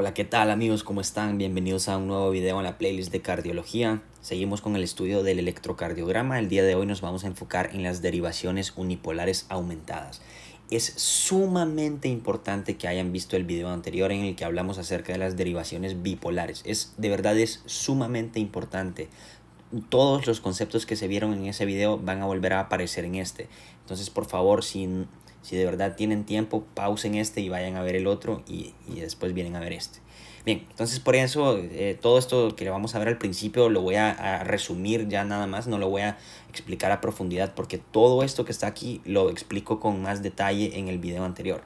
Hola, ¿qué tal amigos? ¿Cómo están? Bienvenidos a un nuevo video en la playlist de cardiología. Seguimos con el estudio del electrocardiograma. El día de hoy nos vamos a enfocar en las derivaciones unipolares aumentadas. Es sumamente importante que hayan visto el video anterior en el que hablamos acerca de las derivaciones bipolares. Es de verdad es sumamente importante todos los conceptos que se vieron en ese video van a volver a aparecer en este. Entonces, por favor, sin si de verdad tienen tiempo, pausen este y vayan a ver el otro y, después vienen a ver este. Bien, entonces por eso eh, todo esto que le vamos a ver al principio lo voy a, a, resumir ya nada más, no lo voy a explicar a profundidad porque todo esto que está aquí lo explico con más detalle en el video anterior.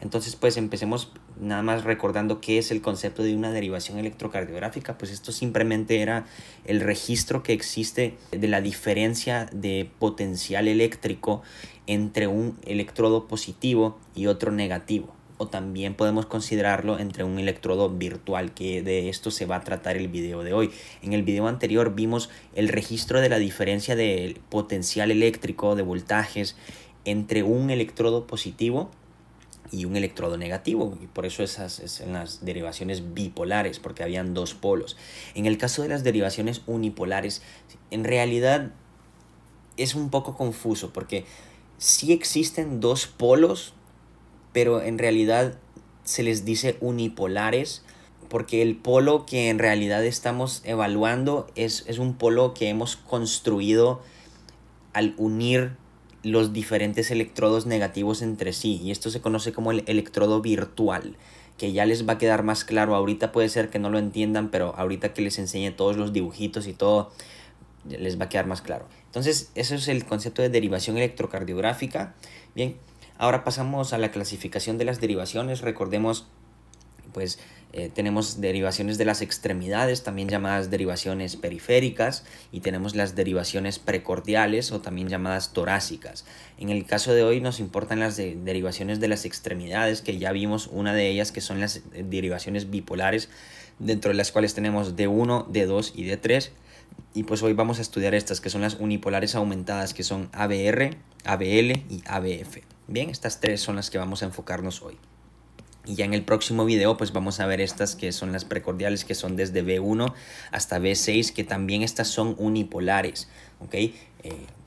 Entonces, pues empecemos nada más recordando qué es el concepto de una derivación electrocardiográfica. Pues esto simplemente era el registro que existe de la diferencia de potencial eléctrico entre un electrodo positivo y otro negativo. O también podemos considerarlo entre un electrodo virtual, que de esto se va a tratar el video de hoy. En el video anterior vimos el registro de la diferencia de potencial eléctrico, de voltajes, entre un electrodo positivo y un electrodo negativo. Y por eso esas, en las derivaciones bipolares, porque habían dos polos. En el caso de las derivaciones unipolares, en realidad es un poco confuso, porque sí existen dos polos, pero en realidad se les dice unipolares, porque el polo que en realidad estamos evaluando es, es un polo que hemos construido al unir los diferentes electrodos negativos entre sí y esto se conoce como el electrodo virtual que ya les va a quedar más claro ahorita puede ser que no lo entiendan pero ahorita que les enseñe todos los dibujitos y todo les va a quedar más claro entonces eso es el concepto de derivación electrocardiográfica bien ahora pasamos a la clasificación de las derivaciones recordemos pues eh, tenemos derivaciones de las extremidades, también llamadas derivaciones periféricas, y tenemos las derivaciones precordiales o también llamadas torácicas. En el caso de hoy nos importan las derivaciones de las extremidades, que ya vimos una de ellas, que son las eh, derivaciones bipolares, dentro de las cuales tenemos D1, D2 y D3. Y pues hoy vamos a estudiar estas, que son las unipolares aumentadas, que son ABR, ABL y ABF. Bien, estas tres son las que vamos a enfocarnos hoy. Y ya en el próximo video pues vamos a ver estas que son las precordiales que son desde B1 hasta B6 que también estas son unipolares, ¿ok? Eh,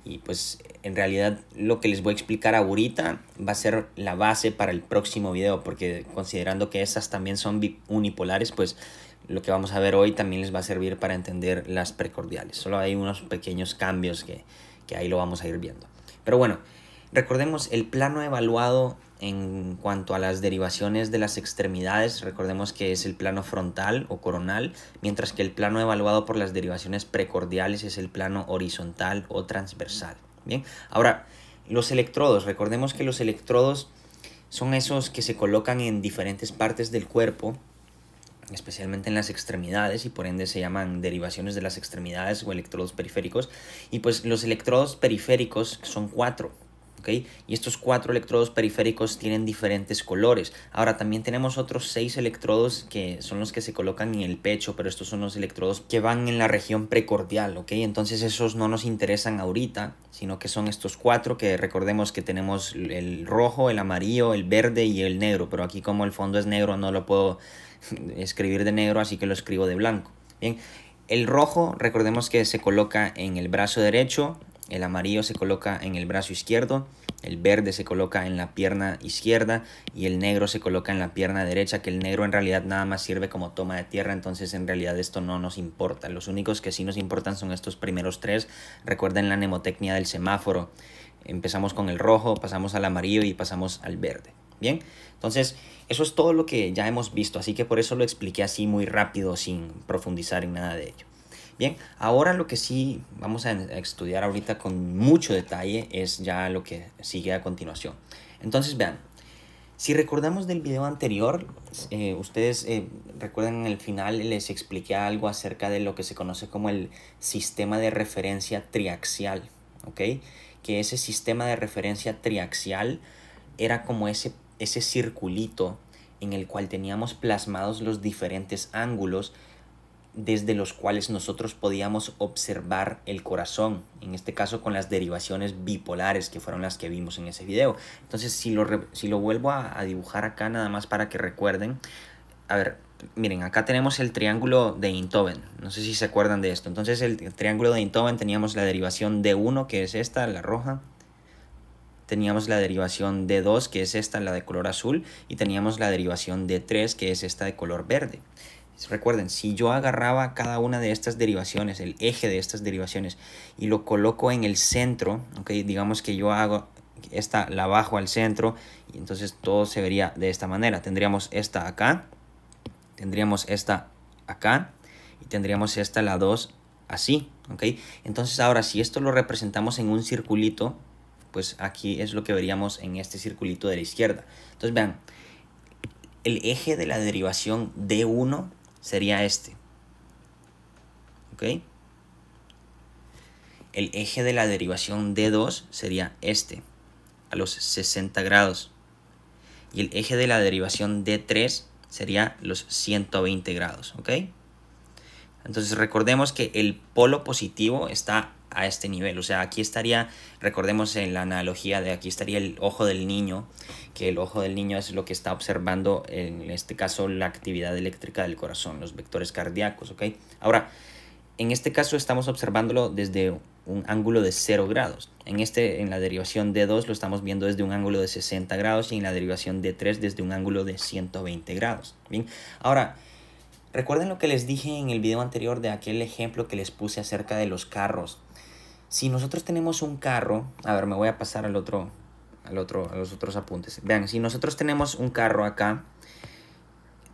y pues en realidad lo que les voy a explicar ahorita va a ser la base para el próximo video porque considerando que esas también son unipolares pues lo que vamos a ver hoy también les va a servir para entender las precordiales. Solo hay unos pequeños cambios que, que ahí lo vamos a ir viendo. Pero bueno, recordemos el plano evaluado en cuanto a las derivaciones de las extremidades, recordemos que es el plano frontal o coronal, mientras que el plano evaluado por las derivaciones precordiales es el plano horizontal o transversal. Bien, ahora, los electrodos, recordemos que los electrodos son esos que se colocan en diferentes partes del cuerpo, especialmente en las extremidades y por ende se llaman derivaciones de las extremidades o electrodos periféricos. Y pues los electrodos periféricos son cuatro, y estos cuatro electrodos periféricos tienen diferentes colores. Ahora también tenemos otros seis electrodos que son los que se colocan en el pecho, pero estos son los electrodos que van en la región precordial, Entonces esos no nos interesan ahorita, sino que son estos cuatro que recordemos que tenemos el rojo, el amarillo, el verde y el negro, pero aquí como el fondo es negro no lo puedo escribir de negro, así que lo escribo de blanco. Bien, el rojo, recordemos que se coloca en el brazo derecho, el amarillo se coloca en el brazo izquierdo, el verde se coloca en la pierna izquierda y el negro se coloca en la pierna derecha, que el negro en realidad nada más sirve como toma de tierra, entonces en realidad esto no nos importa. Los únicos que sí nos importan son estos primeros tres. Recuerden la mnemotecnia del semáforo. Empezamos con el rojo, pasamos al amarillo y pasamos al verde. Bien, entonces eso es todo lo que ya hemos visto, así que por eso lo expliqué así muy rápido sin profundizar en nada de ello. Bien, ahora lo que sí vamos a estudiar ahorita con mucho detalle es ya lo que sigue a continuación. Entonces, vean, si recordamos del video anterior, eh, ustedes eh, recuerdan en el final les expliqué algo acerca de lo que se conoce como el sistema de referencia triaxial, ¿ok? Que ese sistema de referencia triaxial era como ese, ese circulito en el cual teníamos plasmados los diferentes ángulos desde los cuales nosotros podíamos observar el corazón, en este caso con las derivaciones bipolares que fueron las que vimos en ese video. Entonces, si lo, si lo vuelvo a, dibujar acá nada más para que recuerden, a ver, miren, acá tenemos el triángulo de intoven No sé si se acuerdan de esto. Entonces, el triángulo de intoven teníamos la derivación de 1, que es esta, la roja. Teníamos la derivación de 2, que es esta, la de color azul. Y teníamos la derivación de 3, que es esta de color verde. Recuerden, si yo agarraba cada una de estas derivaciones, el eje de estas derivaciones, y lo coloco en el centro, okay, digamos que yo hago esta, la bajo al centro, y entonces todo se vería de esta manera. Tendríamos esta acá, tendríamos esta acá, y tendríamos esta la 2 así, ok. Entonces ahora, si esto lo representamos en un circulito, pues aquí es lo que veríamos en este circulito de la izquierda. Entonces vean, el eje de la derivación D1 sería este. ¿Ok? El eje de la derivación D2 sería este, a los 60 grados. Y el eje de la derivación D3 sería los 120 grados, ¿ok? Entonces recordemos que el polo positivo está a este nivel, o sea, aquí estaría, recordemos en la analogía de aquí estaría el ojo del niño, que el ojo del niño es lo que está observando en este caso la actividad eléctrica del corazón, los vectores cardíacos, ¿ok? Ahora, en este caso estamos observándolo desde un ángulo de 0 grados. En, este, en la derivación de 2 lo estamos viendo desde un ángulo de 60 grados y en la derivación de 3 desde un ángulo de 120 grados. Bien, ahora Recuerden lo que les dije en el video anterior de aquel ejemplo que les puse acerca de los carros. Si nosotros tenemos un carro, a ver, me voy a pasar al otro, al otro, a los otros apuntes. Vean, si nosotros tenemos un carro acá,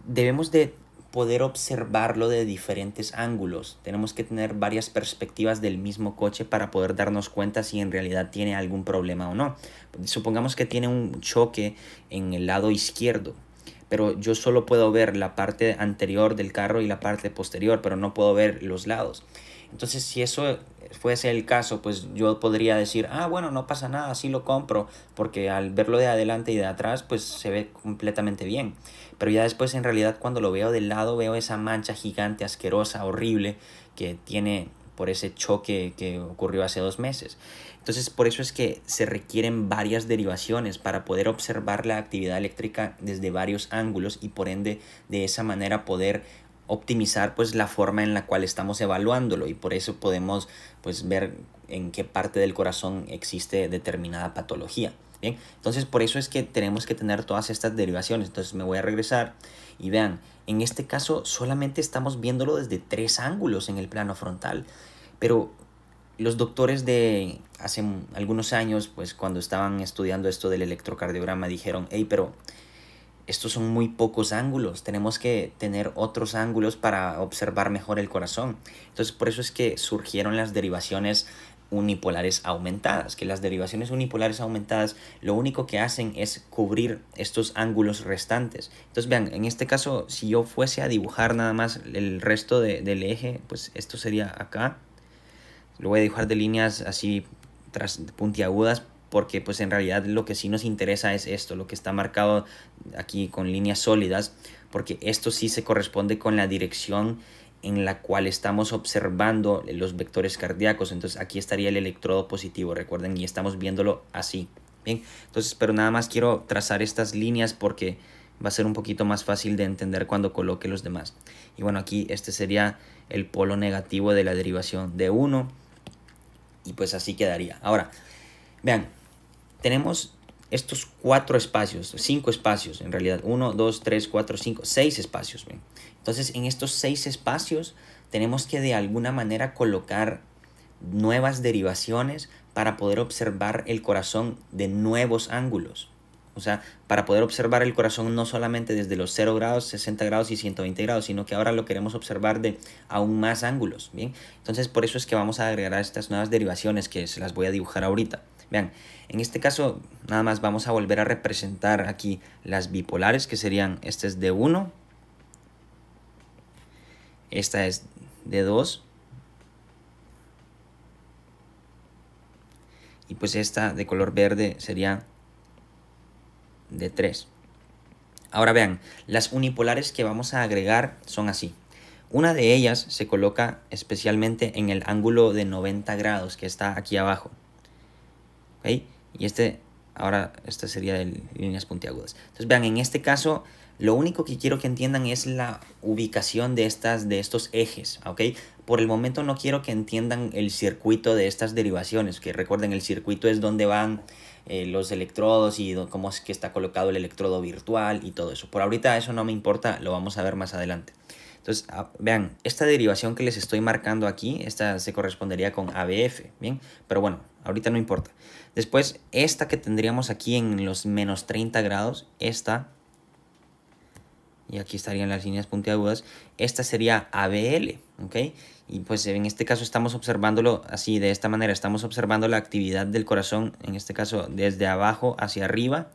debemos de poder observarlo de diferentes ángulos. Tenemos que tener varias perspectivas del mismo coche para poder darnos cuenta si en realidad tiene algún problema o no. Supongamos que tiene un choque en el lado izquierdo pero yo solo puedo ver la parte anterior del carro y la parte posterior, pero no puedo ver los lados. Entonces, si eso fuese el caso, pues yo podría decir, ah, bueno, no pasa nada, así lo compro, porque al verlo de adelante y de atrás, pues se ve completamente bien. Pero ya después, en realidad, cuando lo veo del lado, veo esa mancha gigante, asquerosa, horrible, que tiene por ese choque que ocurrió hace dos meses. Entonces por eso es que se requieren varias derivaciones para poder observar la actividad eléctrica desde varios ángulos y por ende de esa manera poder optimizar pues la forma en la cual estamos evaluándolo y por eso podemos pues ver en qué parte del corazón existe determinada patología. Bien, entonces por eso es que tenemos que tener todas estas derivaciones. Entonces me voy a regresar y vean, en este caso solamente estamos viéndolo desde tres ángulos en el plano frontal, pero los doctores de hace algunos años, pues cuando estaban estudiando esto del electrocardiograma, dijeron, hey, pero estos son muy pocos ángulos, tenemos que tener otros ángulos para observar mejor el corazón. Entonces, por eso es que surgieron las derivaciones unipolares aumentadas, que las derivaciones unipolares aumentadas lo único que hacen es cubrir estos ángulos restantes. Entonces vean, en este caso, si yo fuese a dibujar nada más el resto del eje, pues esto sería acá, lo voy a dibujar de líneas así tras, puntiagudas porque pues en realidad lo que sí nos interesa es esto, lo que está marcado aquí con líneas sólidas, porque esto sí se corresponde con la dirección en la cual estamos observando los vectores cardíacos. Entonces aquí estaría el electrodo positivo, recuerden, y estamos viéndolo así. Bien, entonces, pero nada más quiero trazar estas líneas porque va a ser un poquito más fácil de entender cuando coloque los demás. Y bueno, aquí este sería el polo negativo de la derivación de 1 y pues así quedaría. Ahora, vean, tenemos estos cuatro espacios, cinco espacios en realidad, uno, dos, tres, cuatro, cinco, seis espacios. Entonces en estos seis espacios tenemos que de alguna manera colocar nuevas derivaciones para poder observar el corazón de nuevos ángulos. O sea, para poder observar el corazón no solamente desde los 0 grados, 60 grados y 120 grados, sino que ahora lo queremos observar de aún más ángulos, ¿bien? Entonces, por eso es que vamos a agregar estas nuevas derivaciones que se las voy a dibujar ahorita. Vean, en este caso nada más vamos a volver a representar aquí las bipolares que serían, esta es de 1, esta es de 2 y pues esta de color verde sería de 3. Ahora vean, las unipolares que vamos a agregar son así. Una de ellas se coloca especialmente en el ángulo de 90 grados que está aquí abajo. Y este, ahora, esta sería de líneas puntiagudas. Entonces vean, en este caso, lo único que quiero que entiendan es la ubicación de, estas, de estos ejes, Por el momento no quiero que entiendan el circuito de estas derivaciones, que recuerden, el circuito es donde van eh, los electrodos y cómo es que está colocado el electrodo virtual y todo eso. Por ahorita eso no me importa, lo vamos a ver más adelante. Entonces, ah, vean, esta derivación que les estoy marcando aquí, esta se correspondería con ABF, ¿bien? Pero bueno, ahorita no importa. Después, esta que tendríamos aquí en los menos 30 grados, esta y aquí estarían las líneas puntiagudas, esta sería ABL, ¿ok? Y pues en este caso estamos observándolo así, de esta manera, estamos observando la actividad del corazón, en este caso desde abajo hacia arriba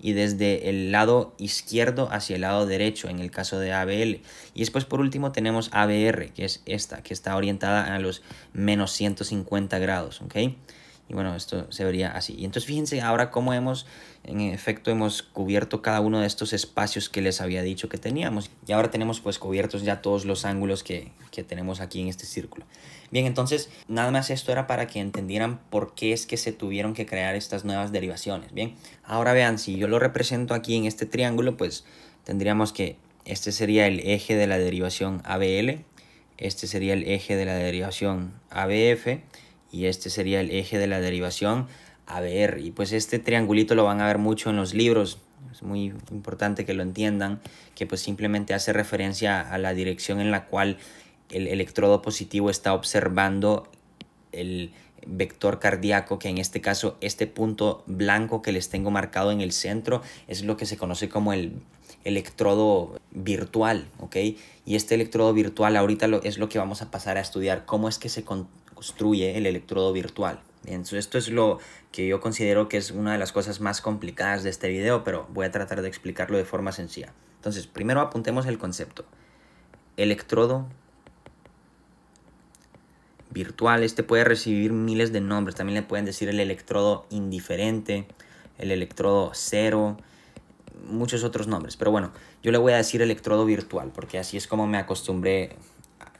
y desde el lado izquierdo hacia el lado derecho en el caso de ABL. Y después por último tenemos ABR, que es esta, que está orientada a los menos 150 grados, ¿ok? Y bueno, esto se vería así. Y entonces fíjense ahora cómo hemos, en efecto, hemos cubierto cada uno de estos espacios que les había dicho que teníamos. Y ahora tenemos pues cubiertos ya todos los ángulos que, que tenemos aquí en este círculo. Bien, entonces nada más esto era para que entendieran por qué es que se tuvieron que crear estas nuevas derivaciones. Bien, ahora vean, si yo lo represento aquí en este triángulo, pues tendríamos que este sería el eje de la derivación ABL, este sería el eje de la derivación ABF, y este sería el eje de la derivación. A ver, y pues este triangulito lo van a ver mucho en los libros, es muy importante que lo entiendan, que pues simplemente hace referencia a la dirección en la cual el electrodo positivo está observando el vector cardíaco, que en este caso este punto blanco que les tengo marcado en el centro es lo que se conoce como el electrodo virtual, ¿ok? Y este electrodo virtual ahorita es lo que vamos a pasar a estudiar, cómo es que se, construye el electrodo virtual. Entonces esto es lo que yo considero que es una de las cosas más complicadas de este video, pero voy a tratar de explicarlo de forma sencilla. Entonces, primero apuntemos el concepto. Electrodo virtual, este puede recibir miles de nombres, también le pueden decir el electrodo indiferente, el electrodo cero, muchos otros nombres, pero bueno, yo le voy a decir electrodo virtual, porque así es como me acostumbré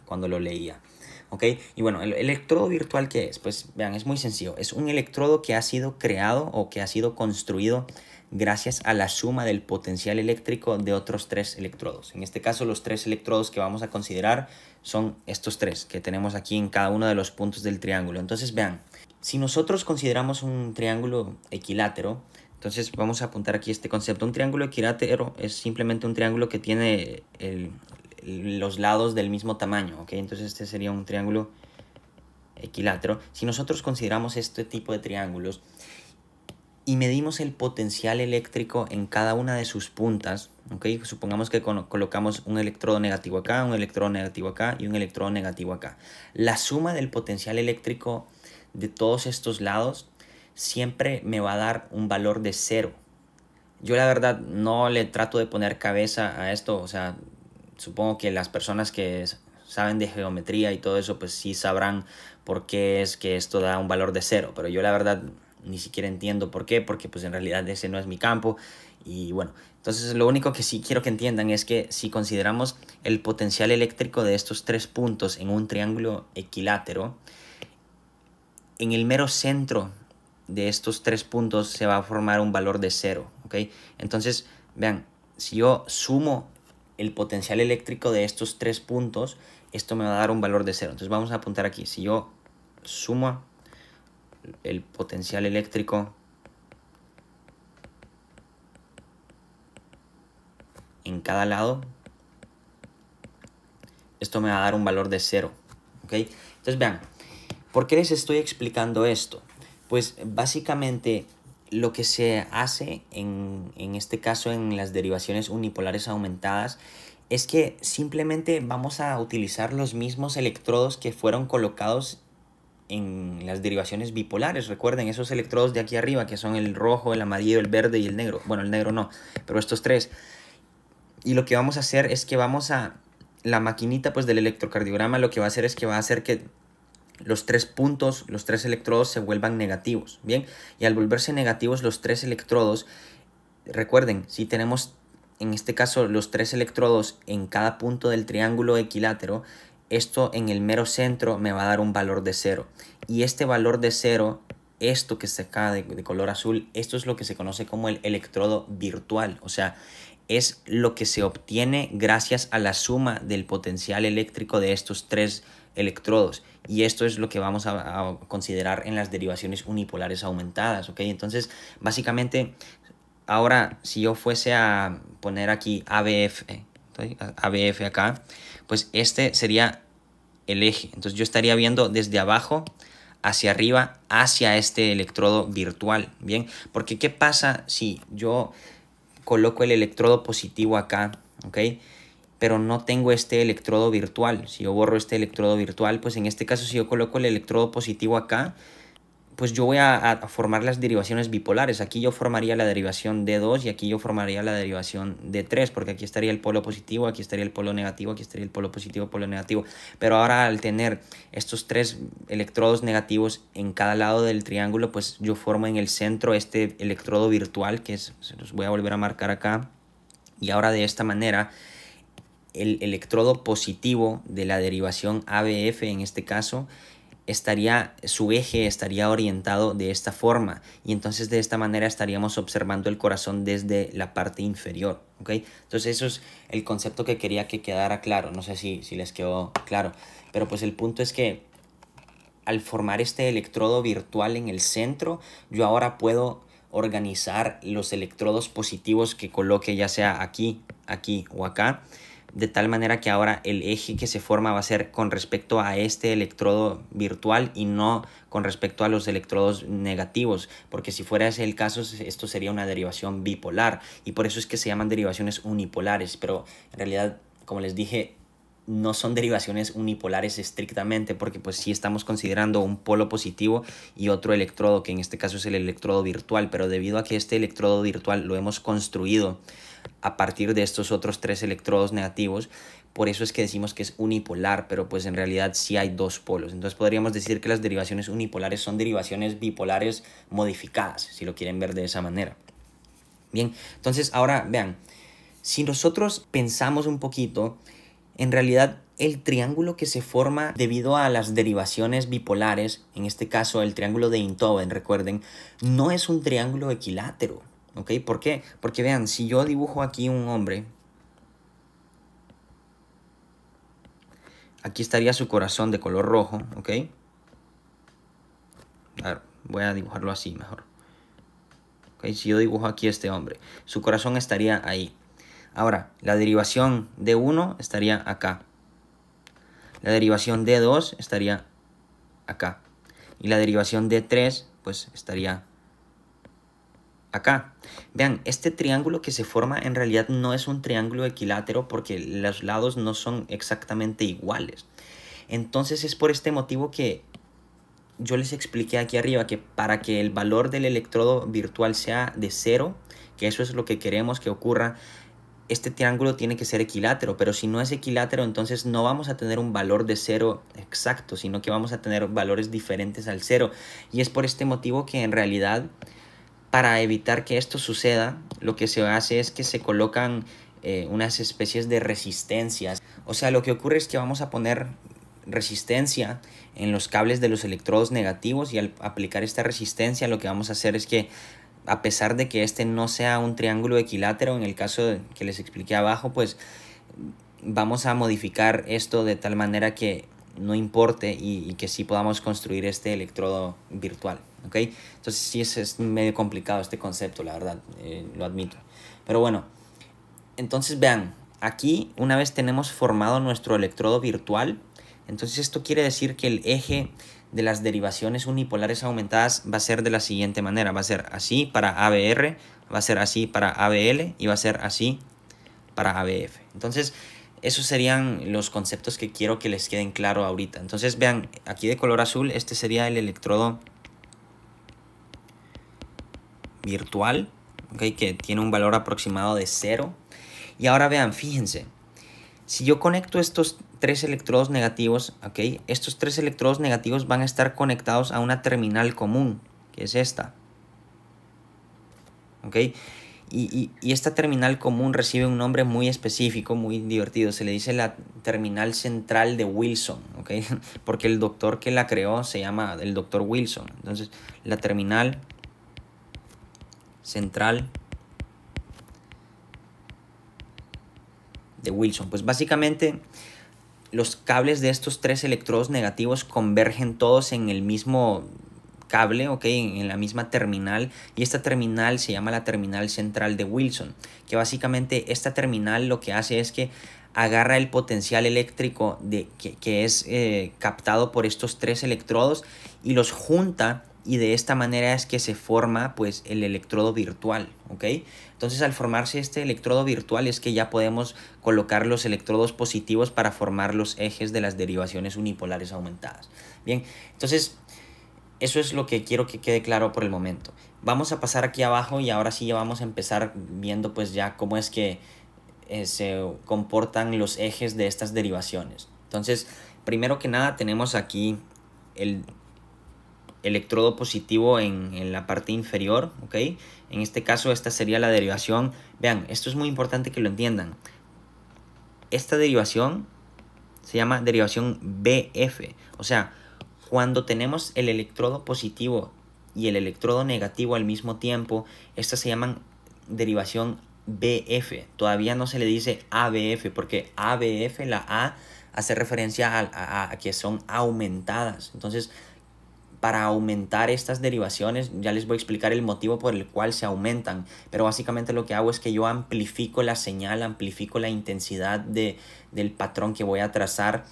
cuando lo leía. ¿ok? Y bueno, el electrodo virtual que es, pues vean, es muy sencillo. Es un electrodo que ha sido creado o que ha sido construido gracias a la suma del potencial eléctrico de otros tres electrodos. En este caso, los tres electrodos que vamos a considerar son estos tres que tenemos aquí en cada uno de los puntos del triángulo. Entonces, vean, si nosotros consideramos un triángulo equilátero, entonces vamos a apuntar aquí este concepto. Un triángulo equilátero es simplemente un triángulo que tiene el, los lados del mismo tamaño, ¿ok? Entonces este sería un triángulo equilátero. Si nosotros consideramos este tipo de triángulos y medimos el potencial eléctrico en cada una de sus puntas, ¿ok? Supongamos que colocamos un electrodo negativo acá, un electrodo negativo acá y un electrodo negativo acá. La suma del potencial eléctrico de todos estos lados siempre me va a dar un valor de cero. Yo la verdad no le trato de poner cabeza a esto, o sea, supongo que las personas que saben de geometría y todo eso, pues sí sabrán por qué es que esto da un valor de cero. Pero yo la verdad ni siquiera entiendo por qué, porque pues en realidad ese no es mi campo. Y bueno, entonces lo único que sí quiero que entiendan es que si consideramos el potencial eléctrico de estos tres puntos en un triángulo equilátero, en el mero centro de estos tres puntos se va a formar un valor de cero, ¿ok? Entonces, vean, si yo sumo el potencial eléctrico de estos tres puntos, esto me va a dar un valor de cero. Entonces vamos a apuntar aquí. Si yo sumo el potencial eléctrico en cada lado, esto me va a dar un valor de cero. ¿ok? Entonces vean, ¿por qué les estoy explicando esto? Pues básicamente lo que se hace en, este caso en las derivaciones unipolares aumentadas es que simplemente vamos a utilizar los mismos electrodos que fueron colocados en las derivaciones bipolares. Recuerden, esos electrodos de aquí arriba, que son el rojo, el amarillo, el verde y el negro. Bueno, el negro no, pero estos tres. Y lo que vamos a hacer es que vamos a... La maquinita pues del electrocardiograma lo que va a hacer es que va a hacer que los tres puntos, los tres electrodos se vuelvan negativos, ¿bien? Y al volverse negativos los tres electrodos, recuerden, si tenemos en este caso los tres electrodos en cada punto del triángulo equilátero, esto en el mero centro me va a dar un valor de cero. Y este valor de cero, esto que está acá de, de color azul, esto es lo que se conoce como el electrodo virtual, o sea, es lo que se obtiene gracias a la suma del potencial eléctrico de estos tres electrodos y esto es lo que vamos a, considerar en las derivaciones unipolares aumentadas, ¿ok? Entonces, básicamente, ahora si yo fuese a poner aquí ABF, eh, ABF acá, pues este sería el eje. Entonces yo estaría viendo desde abajo hacia arriba, hacia este electrodo virtual, ¿bien? Porque ¿qué pasa si yo coloco el electrodo positivo acá, ¿ok? pero no tengo este electrodo virtual. Si yo borro este electrodo virtual, pues en este caso si yo coloco el electrodo positivo acá, pues yo voy a, formar las derivaciones bipolares. Aquí yo formaría la derivación de 2 y aquí yo formaría la derivación de 3, porque aquí estaría el polo positivo, aquí estaría el polo negativo, aquí estaría el polo positivo, polo negativo. Pero ahora al tener estos tres electrodos negativos en cada lado del triángulo, pues yo formo en el centro este electrodo virtual, que es, se los voy a volver a marcar acá. Y ahora de esta manera el electrodo positivo de la derivación ABF en este caso estaría su eje estaría orientado de esta forma y entonces de esta manera estaríamos observando el corazón desde la parte inferior ok entonces eso es el concepto que quería que quedara claro no sé si, si les quedó claro pero pues el punto es que al formar este electrodo virtual en el centro yo ahora puedo organizar los electrodos positivos que coloque ya sea aquí aquí o acá de tal manera que ahora el eje que se forma va a ser con respecto a este electrodo virtual y no con respecto a los electrodos negativos, porque si fuera ese el caso, esto sería una derivación bipolar y por eso es que se llaman derivaciones unipolares, pero en realidad, como les dije, no son derivaciones unipolares estrictamente, porque pues sí estamos considerando un polo positivo y otro electrodo, que en este caso es el electrodo virtual, pero debido a que este electrodo virtual lo hemos construido a partir de estos otros tres electrodos negativos. Por eso es que decimos que es unipolar, pero pues en realidad sí hay dos polos. Entonces podríamos decir que las derivaciones unipolares son derivaciones bipolares modificadas, si lo quieren ver de esa manera. Bien, entonces ahora vean, si nosotros pensamos un poquito, en realidad el triángulo que se forma debido a las derivaciones bipolares, en este caso el triángulo de Intown recuerden, no es un triángulo equilátero. ¿Por qué? Porque vean, si yo dibujo aquí un hombre, aquí estaría su corazón de color rojo, ¿ok? A voy a dibujarlo así mejor. Si yo dibujo aquí este hombre, su corazón estaría ahí. Ahora, la derivación de 1 estaría acá. La derivación de 2 estaría acá. Y la derivación de 3, pues estaría acá. Vean, este triángulo que se forma en realidad no es un triángulo equilátero porque los lados no son exactamente iguales. Entonces es por este motivo que yo les expliqué aquí arriba que para que el valor del electrodo virtual sea de cero, que eso es lo que queremos que ocurra, este triángulo tiene que ser equilátero, pero si no es equilátero, entonces no vamos a tener un valor de cero exacto, sino que vamos a tener valores diferentes al cero. Y es por este motivo que en realidad para evitar que esto suceda, lo que se hace es que se colocan eh, unas especies de resistencias. O sea, lo que ocurre es que vamos a poner resistencia en los cables de los electrodos negativos y al aplicar esta resistencia lo que vamos a hacer es que a pesar de que este no sea un triángulo equilátero, en el caso que les expliqué abajo, pues vamos a modificar esto de tal manera que no importe y, y que sí podamos construir este electrodo virtual. Entonces sí es, medio complicado este concepto, la verdad, eh, lo admito. Pero bueno, entonces vean, aquí una vez tenemos formado nuestro electrodo virtual, entonces esto quiere decir que el eje de las derivaciones unipolares aumentadas va a ser de la siguiente manera, va a ser así para ABR, va a ser así para ABL y va a ser así para ABF. Entonces, esos serían los conceptos que quiero que les queden claro ahorita. Entonces, vean, aquí de color azul, este sería el electrodo virtual, que tiene un valor aproximado de cero. Y ahora vean, fíjense, si yo conecto estos tres electrodos negativos, estos tres electrodos negativos van a estar conectados a una terminal común, que es esta. Y, esta terminal común recibe un nombre muy específico, muy divertido. Se le dice la terminal central de Wilson, Porque el doctor que la creó se llama el doctor Wilson. Entonces, la terminal central de Wilson. Pues básicamente los cables de estos tres electrodos negativos convergen todos en el mismo cable, ok, en la misma terminal y esta terminal se llama la terminal central de Wilson, que básicamente esta terminal lo que hace es que agarra el potencial eléctrico de, que, es eh, captado por estos tres electrodos y los junta y de esta manera es que se forma pues el electrodo virtual, ¿ok? Entonces al formarse este electrodo virtual es que ya podemos colocar los electrodos positivos para formar los ejes de las derivaciones unipolares aumentadas. Bien, entonces eso es lo que quiero que quede claro por el momento. Vamos a pasar aquí abajo y ahora sí ya vamos a empezar viendo pues ya cómo es que eh, se comportan los ejes de estas derivaciones. Entonces, primero que nada tenemos aquí el electrodo positivo en, la parte inferior, ¿ok? En este caso esta sería la derivación. Vean, esto es muy importante que lo entiendan. Esta derivación se llama derivación BF. O sea, cuando tenemos el electrodo positivo y el electrodo negativo al mismo tiempo, estas se llaman derivación BF. Todavía no se le dice ABF porque ABF, la A, hace referencia a, a que son aumentadas. Entonces, para aumentar estas derivaciones. Ya les voy a explicar el motivo por el cual se aumentan, pero básicamente lo que hago es que yo amplifico la señal, amplifico la intensidad de, del patrón que voy a trazar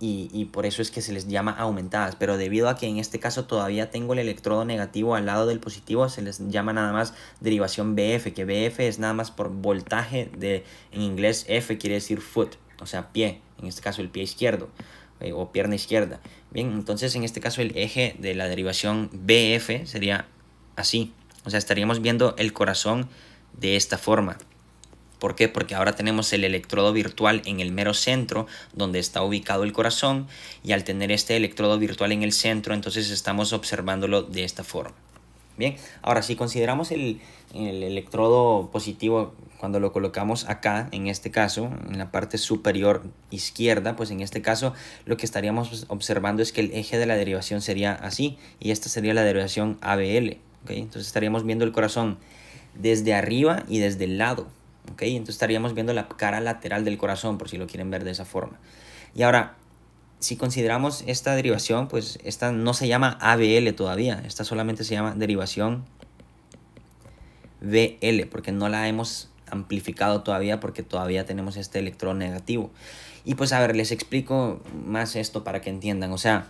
y, y, por eso es que se les llama aumentadas. Pero debido a que en este caso todavía tengo el electrodo negativo al lado del positivo, se les llama nada más derivación BF, que BF es nada más por voltaje de, en inglés F quiere decir foot, o sea pie, en este caso el pie izquierdo. Eh, o pierna izquierda. Bien, entonces en este caso el eje de la derivación BF sería así. O sea, estaríamos viendo el corazón de esta forma. ¿Por qué? Porque ahora tenemos el electrodo virtual en el mero centro donde está ubicado el corazón y al tener este electrodo virtual en el centro entonces estamos observándolo de esta forma. Bien, ahora si consideramos el, el electrodo positivo cuando lo colocamos acá, en este caso, en la parte superior izquierda, pues en este caso lo que estaríamos pues, observando es que el eje de la derivación sería así y esta sería la derivación ABL. ¿okay? Entonces estaríamos viendo el corazón desde arriba y desde el lado. ¿okay? Entonces estaríamos viendo la cara lateral del corazón, por si lo quieren ver de esa forma. Y ahora, si consideramos esta derivación, pues esta no se llama ABL todavía, esta solamente se llama derivación BL, porque no la hemos amplificado todavía porque todavía tenemos este electrón negativo. Y pues a ver, les explico más esto para que entiendan. O sea,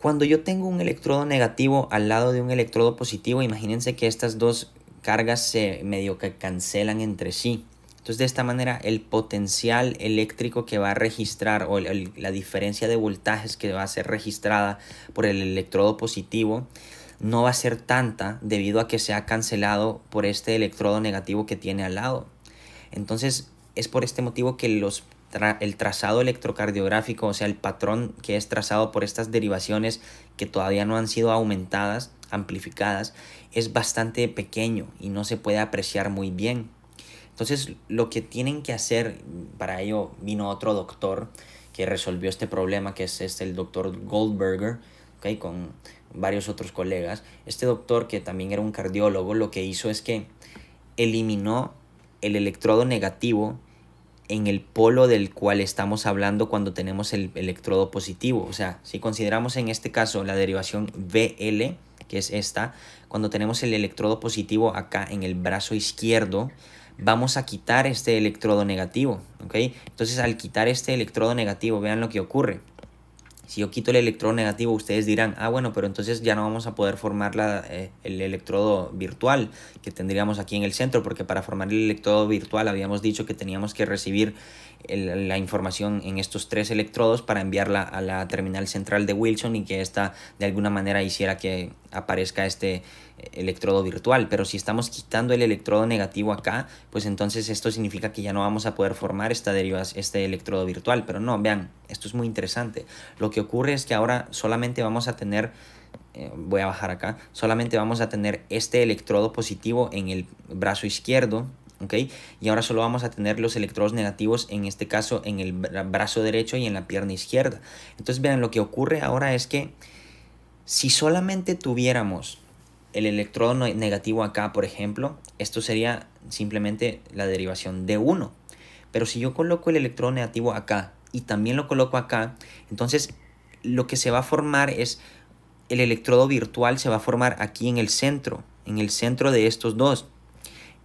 cuando yo tengo un electrodo negativo al lado de un electrodo positivo, imagínense que estas dos cargas se medio que cancelan entre sí. Entonces de esta manera el potencial eléctrico que va a registrar o la diferencia de voltajes que va a ser registrada por el electrodo positivo no va a ser tanta debido a que se ha cancelado por este electrodo negativo que tiene al lado. Entonces es por este motivo que los el trazado electrocardiográfico, o sea, el patrón que es trazado por estas derivaciones que todavía no han sido aumentadas, amplificadas, es bastante pequeño y no se puede apreciar muy bien. Entonces lo que tienen que hacer, para ello vino otro doctor que resolvió este problema, que es, este, el doctor Goldberger, ¿okay? con varios otros colegas, este doctor que también era un cardiólogo, lo que hizo es que eliminó el electrodo negativo en el polo del cual estamos hablando cuando tenemos el electrodo positivo. O sea, si consideramos en este caso la derivación VL, que es esta, cuando tenemos el electrodo positivo acá en el brazo izquierdo, vamos a quitar este electrodo negativo, ¿ok? Entonces al quitar este electrodo negativo, vean lo que ocurre. Si yo quito el electrodo negativo, ustedes dirán, ah, bueno, pero entonces ya no vamos a poder formar eh, el electrodo virtual que tendríamos aquí en el centro, porque para formar el electrodo virtual habíamos dicho que teníamos que recibir la información en estos tres electrodos para enviarla a la terminal central de Wilson y que ésta de alguna manera hiciera que aparezca este electrodo virtual, pero si estamos quitando el electrodo negativo acá, pues entonces esto significa que ya no vamos a poder formar esta deriva, este electrodo virtual, pero no, vean, esto es muy interesante. Lo que ocurre es que ahora solamente vamos a tener eh, voy a bajar acá, solamente vamos a tener este electrodo positivo en el brazo izquierdo, ¿ok? Y ahora solo vamos a tener los electrodos negativos, en este caso en el brazo derecho y en la pierna izquierda. Entonces vean, lo que ocurre ahora es que si solamente tuviéramos el electrodo negativo acá, por ejemplo, esto sería simplemente la derivación de 1. Pero si yo coloco el electrodo negativo acá y también lo coloco acá, entonces lo que se va a formar es el electrodo virtual se va a formar aquí en el centro, en el centro de estos dos.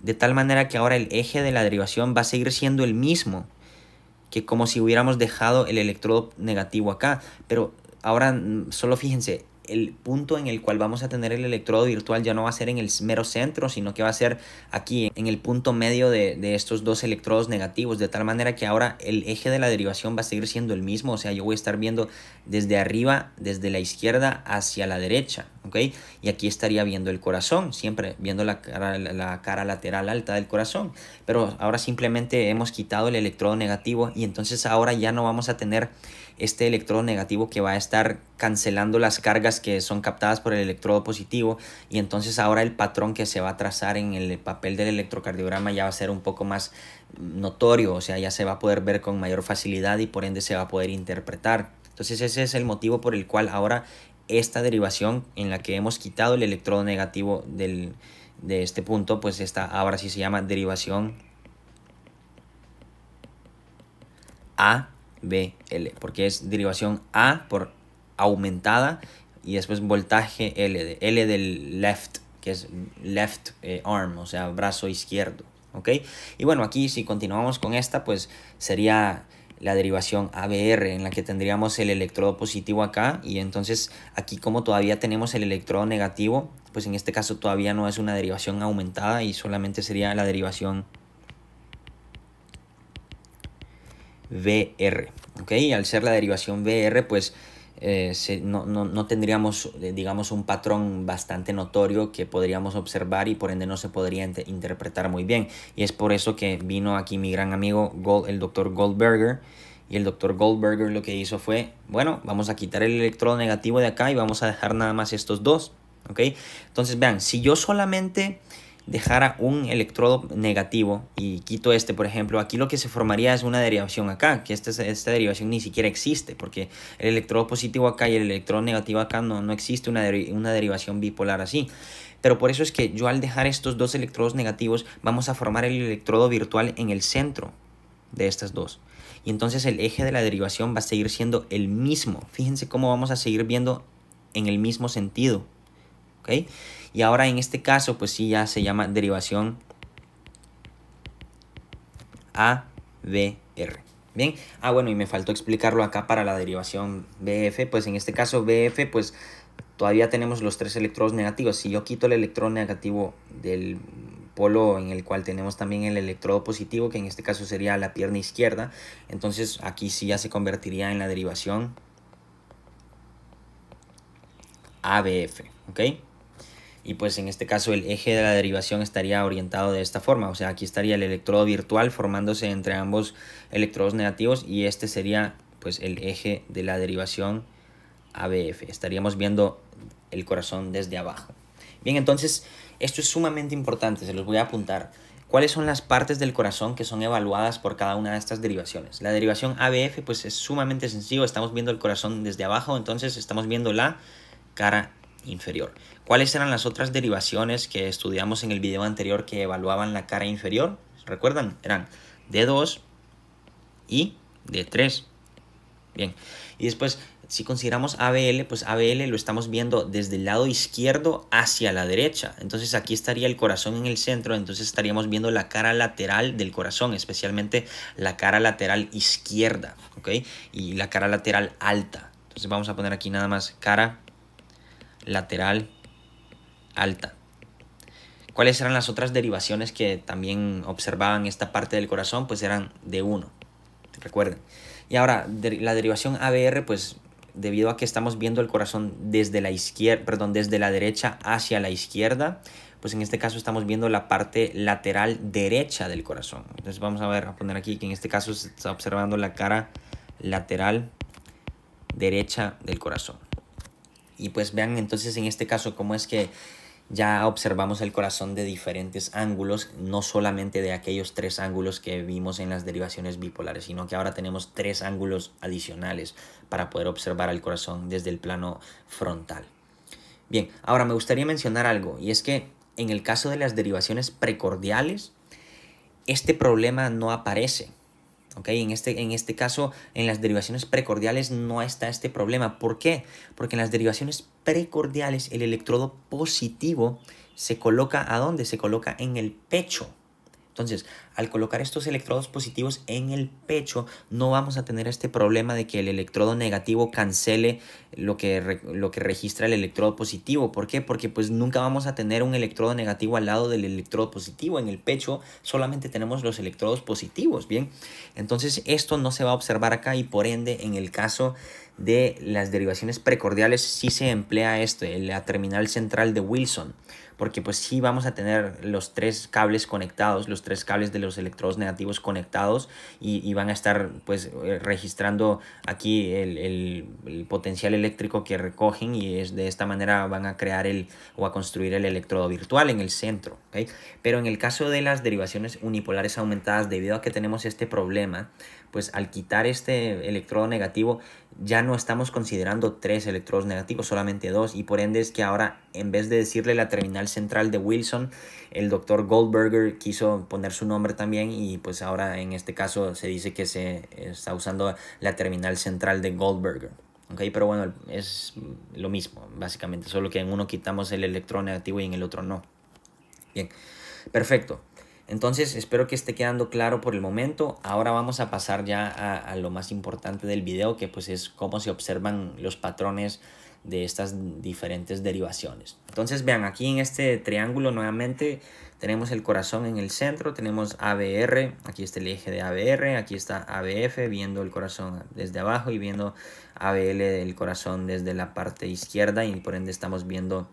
De tal manera que ahora el eje de la derivación va a seguir siendo el mismo que como si hubiéramos dejado el electrodo negativo acá. Pero ahora mm, solo fíjense, el punto en el cual vamos a tener el electrodo virtual ya no va a ser en el mero centro, sino que va a ser aquí, en el punto medio de, estos dos electrodos negativos, de tal manera que ahora el eje de la derivación va a seguir siendo el mismo, o sea, yo voy a estar viendo desde arriba, desde la izquierda hacia la derecha, ¿ok? Y aquí estaría viendo el corazón, siempre viendo la la cara lateral alta del corazón, pero ahora simplemente hemos quitado el electrodo negativo y entonces ahora ya no vamos a tener este electrodo negativo que va a estar cancelando las cargas que son captadas por el electrodo positivo y entonces ahora el patrón que se va a trazar en el papel del electrocardiograma ya va a ser un poco más notorio, o sea, ya se va a poder ver con mayor facilidad y por ende se va a poder interpretar. Entonces ese es el motivo por el cual ahora esta derivación en la que hemos quitado el electrodo negativo de este punto, pues esta ahora sí se llama derivación A porque es derivación A por aumentada y después voltaje L, L del left, que es left eh, arm, o sea, brazo izquierdo. okay Y bueno, aquí si continuamos con esta, pues sería la derivación ABR, en la que tendríamos el electrodo positivo acá, y entonces aquí como todavía tenemos el electrodo negativo, pues en este caso todavía no es una derivación aumentada y solamente sería la derivación VR. Y Al ser la derivación VR, pues eh, no, tendríamos, eh, digamos, un patrón bastante notorio que podríamos observar y por ende no se podría interpretar muy bien. Y es por eso que vino aquí mi gran amigo, el doctor Goldberger. Y el doctor Goldberger lo que hizo fue, bueno, vamos a quitar el electrodo negativo de acá y vamos a dejar nada más estos dos. ¿Ok? Entonces, vean, si yo solamente dejara un electrodo negativo y quito este, por ejemplo, aquí lo que se formaría es una derivación acá, que esta, esta derivación ni siquiera existe, porque el electrodo positivo acá y el electrodo negativo acá no, no existe una, una derivación bipolar así pero por eso es que yo al dejar estos dos electrodos negativos vamos a formar el electrodo virtual en el centro de estas dos. Y entonces el eje de la derivación va a seguir siendo el mismo. Fíjense cómo vamos a seguir viendo en el mismo sentido. ¿ok?, y ahora en este caso, pues sí, ya se llama derivación ABR. Bien, ah bueno, y me faltó explicarlo acá para la derivación BF, pues en este caso BF, pues todavía tenemos los tres electrodos negativos. Si yo quito el electrón negativo del polo en el cual tenemos también el electrodo positivo, que en este caso sería la pierna izquierda, entonces aquí sí ya se convertiría en la derivación ABF, ¿ok? y pues en este caso el eje de la derivación estaría orientado de esta forma, o sea, aquí estaría el electrodo virtual formándose entre ambos electrodos negativos y este sería pues el eje de la derivación ABF. Estaríamos viendo el corazón desde abajo. Bien, entonces esto es sumamente importante, se los voy a apuntar. ¿Cuáles son las partes del corazón que son evaluadas por cada una de estas derivaciones? La derivación ABF pues es sumamente sencillo, estamos viendo el corazón desde abajo, entonces estamos viendo la cara inferior. ¿Cuáles eran las otras derivaciones que estudiamos en el video anterior que evaluaban la cara inferior? ¿Recuerdan? Eran D2 y D3. Bien, y después, si consideramos ABL, pues ABL lo estamos viendo desde el lado izquierdo hacia la derecha. Entonces aquí estaría el corazón en el centro, entonces estaríamos viendo la cara lateral del corazón, especialmente la cara lateral izquierda, ¿ok? Y la cara lateral alta. Entonces vamos a poner aquí nada más cara lateral alta. ¿Cuáles eran las otras derivaciones que también observaban esta parte del corazón? Pues eran de 1, recuerden. Y ahora, la derivación ABR, pues debido a que estamos viendo el corazón desde la izquierda, perdón, desde la derecha hacia la izquierda, pues en este caso estamos viendo la parte lateral derecha del corazón. Entonces vamos a ver, a poner aquí que en este caso se está observando la cara lateral derecha del corazón. Y pues vean entonces en este caso cómo es que ya observamos el corazón de diferentes ángulos, no solamente de aquellos tres ángulos que vimos en las derivaciones bipolares, sino que ahora tenemos tres ángulos adicionales para poder observar al corazón desde el plano frontal. Bien, ahora me gustaría mencionar algo, y es que en el caso de las derivaciones precordiales, este problema no aparece en este, en este caso, en las derivaciones precordiales no está este problema. ¿Por qué? Porque en las derivaciones precordiales el electrodo positivo se coloca a dónde? Se coloca en el pecho. Entonces, al colocar estos electrodos positivos en el pecho, no vamos a tener este problema de que el electrodo negativo cancele lo que, lo que registra el electrodo positivo. ¿Por qué? Porque pues nunca vamos a tener un electrodo negativo al lado del electrodo positivo. En el pecho solamente tenemos los electrodos positivos, ¿bien? Entonces, esto no se va a observar acá y por ende, en el caso de las derivaciones precordiales, sí se emplea esto, la terminal central de Wilson porque pues sí vamos a tener los tres cables conectados, los tres cables de los electrodos negativos conectados y, van a estar pues eh, registrando aquí el, potencial eléctrico que recogen y es de esta manera van a crear el o a construir el electrodo virtual en el centro. Pero en el caso de las derivaciones unipolares aumentadas, debido a que tenemos este problema, pues al quitar este electrodo negativo ya no estamos considerando tres electrodos negativos, solamente dos, y por ende es que ahora en vez de decirle la terminal central de Wilson, el doctor Goldberger quiso poner su nombre también y pues ahora en este caso se dice que se está usando la terminal central de Goldberger. okay Pero bueno, es lo mismo, básicamente, solo que en uno quitamos el electrodo negativo y en el otro no. Bien, perfecto. Entonces espero que esté quedando claro por el momento. Ahora vamos a pasar ya a, lo más importante del video que pues es cómo se observan los patrones de estas diferentes derivaciones. Entonces vean, aquí en este triángulo nuevamente tenemos el corazón en el centro, tenemos ABR, aquí está el eje de ABR, aquí está ABF viendo el corazón desde abajo y viendo ABL del corazón desde la parte izquierda y por ende estamos viendo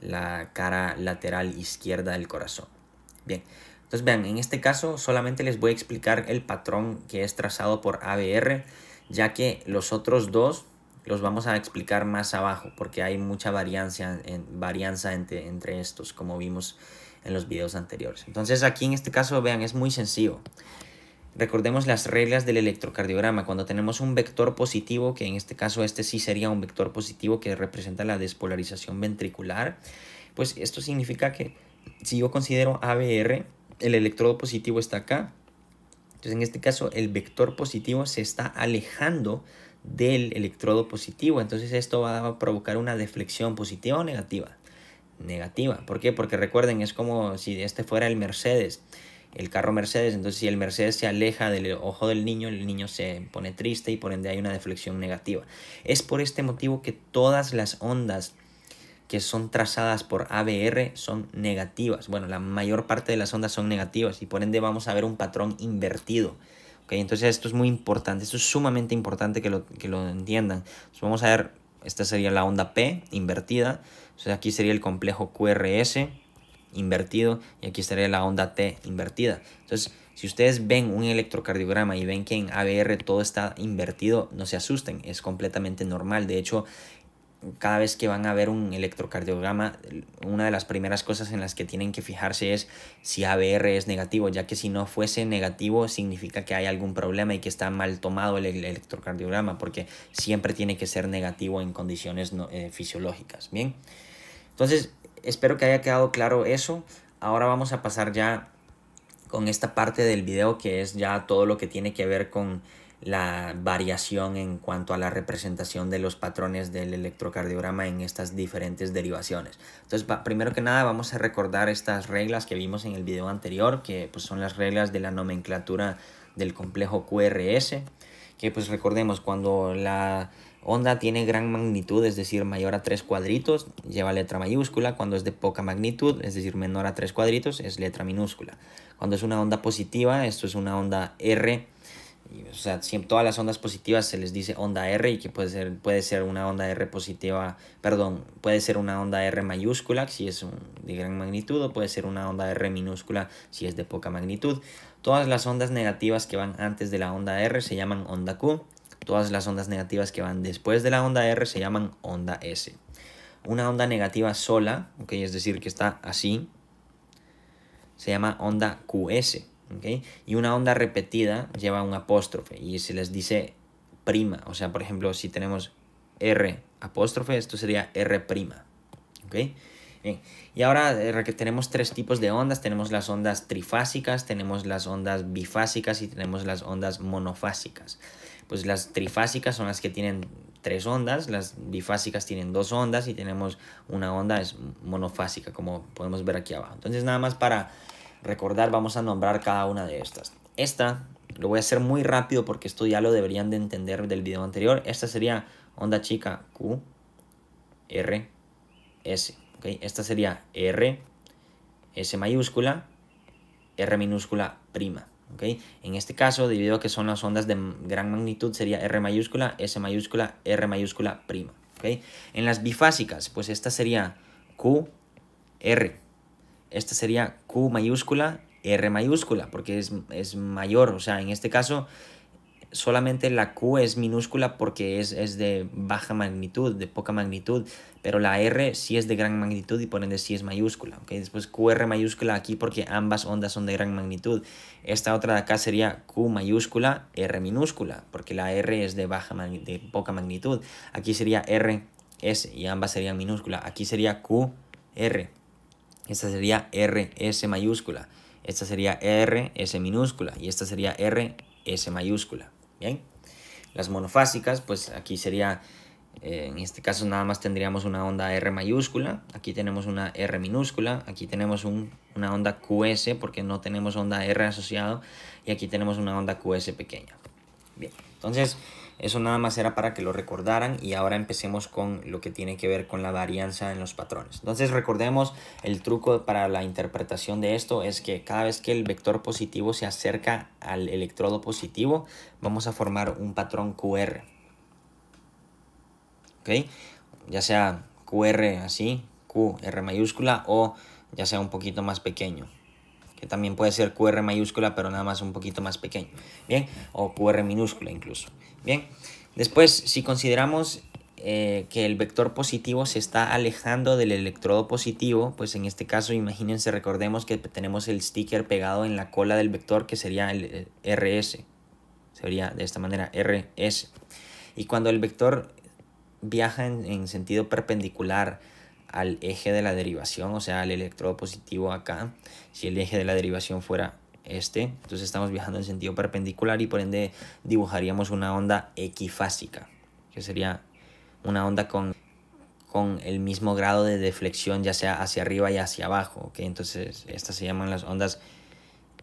la cara lateral izquierda del corazón. Bien, entonces vean, en este caso solamente les voy a explicar el patrón que es trazado por ABR, ya que los otros dos los vamos a explicar más abajo, porque hay mucha variancia, en, varianza entre, entre estos, como vimos en los videos anteriores. Entonces aquí en este caso, vean, es muy sencillo. Recordemos las reglas del electrocardiograma. Cuando tenemos un vector positivo, que en este caso este sí sería un vector positivo que representa la despolarización ventricular, pues esto significa que si yo considero ABR, el electrodo positivo está acá. Entonces, en este caso, el vector positivo se está alejando del electrodo positivo. Entonces, esto va a provocar una deflexión positiva o negativa. Negativa. ¿Por qué? Porque recuerden, es como si este fuera el Mercedes, el carro Mercedes. Entonces, si el Mercedes se aleja del ojo del niño, el niño se pone triste y por ende hay una deflexión negativa. Es por este motivo que todas las ondas que son trazadas por ABR son negativas. Bueno, la mayor parte de las ondas son negativas y por ende vamos a ver un patrón invertido. Entonces esto es muy importante, esto es sumamente importante que lo, entiendan. vamos a ver, esta sería la onda P invertida. Entonces aquí sería el complejo QRS invertido y aquí estaría la onda T invertida. Entonces, si ustedes ven un electrocardiograma y ven que en ABR todo está invertido, no se asusten, es completamente normal. De hecho, cada vez que van a ver un electrocardiograma, una de las primeras cosas en las que tienen que fijarse es si ABR es negativo, ya que si no fuese negativo significa que hay algún problema y que está mal tomado el electrocardiograma, porque siempre tiene que ser negativo en condiciones eh, fisiológicas. Bien, entonces espero que haya quedado claro eso. Ahora vamos a pasar ya con esta parte del video que es ya todo lo que tiene que ver con la variación en cuanto a la representación de los patrones del electrocardiograma en estas diferentes derivaciones. Entonces, primero que nada vamos a recordar estas reglas que vimos en el video anterior, que pues, son las reglas de la nomenclatura del complejo QRS, que pues recordemos cuando la onda tiene gran magnitud, es decir, mayor a 3 cuadritos, lleva letra mayúscula, cuando es de poca magnitud, es decir, menor a 3 cuadritos, es letra minúscula. Cuando es una onda positiva, esto es una onda R o sea, todas las ondas positivas se les dice onda R y que puede ser, puede ser una onda R positiva, perdón, puede ser una onda R mayúscula si es de gran magnitud o puede ser una onda R minúscula si es de poca magnitud. Todas las ondas negativas que van antes de la onda R se llaman onda Q. Todas las ondas negativas que van después de la onda R se llaman onda S. Una onda negativa sola, es decir, que está así, se llama onda QS. Y una onda repetida lleva un apóstrofe y se les dice prima. O sea, por ejemplo, si tenemos R apóstrofe, esto sería R prima. Y ahora eh, tenemos tres tipos de ondas. Tenemos las ondas trifásicas, tenemos las ondas bifásicas y tenemos las ondas monofásicas. Pues las trifásicas son las que tienen tres ondas, las bifásicas tienen dos ondas y tenemos una onda es monofásica, como podemos ver aquí abajo. Entonces nada más para recordar, vamos a nombrar cada una de estas. Esta, lo voy a hacer muy rápido porque esto ya lo deberían de entender del video anterior. Esta sería onda chica Q, R, S. Esta sería R, S mayúscula, R minúscula prima. En este caso, debido a que son las ondas de gran magnitud, sería R mayúscula, S mayúscula, R mayúscula prima. En las bifásicas, pues esta sería Q, R esta sería Q mayúscula, R mayúscula, porque es, mayor. O sea, en este caso solamente la Q es minúscula porque es, de baja magnitud, de poca magnitud, pero la R sí es de gran magnitud y por ende sí es mayúscula. ¿okay? Después QR mayúscula aquí porque ambas ondas son de gran magnitud. Esta otra de acá sería Q mayúscula, R minúscula, porque la R es de, baja de poca magnitud. Aquí sería R, S y ambas serían minúscula. Aquí sería Q, R. Esta sería RS mayúscula. Esta sería RS minúscula. Y esta sería RS mayúscula. ¿Bien? Las monofásicas, pues aquí sería, eh, en este caso nada más tendríamos una onda R mayúscula. Aquí tenemos una R minúscula. Aquí tenemos una onda QS porque no tenemos onda R asociado. Y aquí tenemos una onda QS pequeña. Bien, entonces... Eso nada más era para que lo recordaran y ahora empecemos con lo que tiene que ver con la varianza en los patrones. Entonces recordemos el truco para la interpretación de esto es que cada vez que el vector positivo se acerca al electrodo positivo vamos a formar un patrón QR. ¿Ok? Ya sea QR así, QR mayúscula o ya sea un poquito más pequeño que también puede ser QR mayúscula, pero nada más un poquito más pequeño, ¿bien? O QR minúscula incluso. Bien, después si consideramos eh, que el vector positivo se está alejando del electrodo positivo, pues en este caso imagínense, recordemos que tenemos el sticker pegado en la cola del vector que sería el RS, sería de esta manera RS. Y cuando el vector viaja en, en sentido perpendicular al eje de la derivación, o sea, al electrodo positivo acá, si el eje de la derivación fuera este, entonces estamos viajando en sentido perpendicular y por ende dibujaríamos una onda equifásica, que sería una onda con, con el mismo grado de deflexión, ya sea hacia arriba y hacia abajo, Entonces estas se llaman las ondas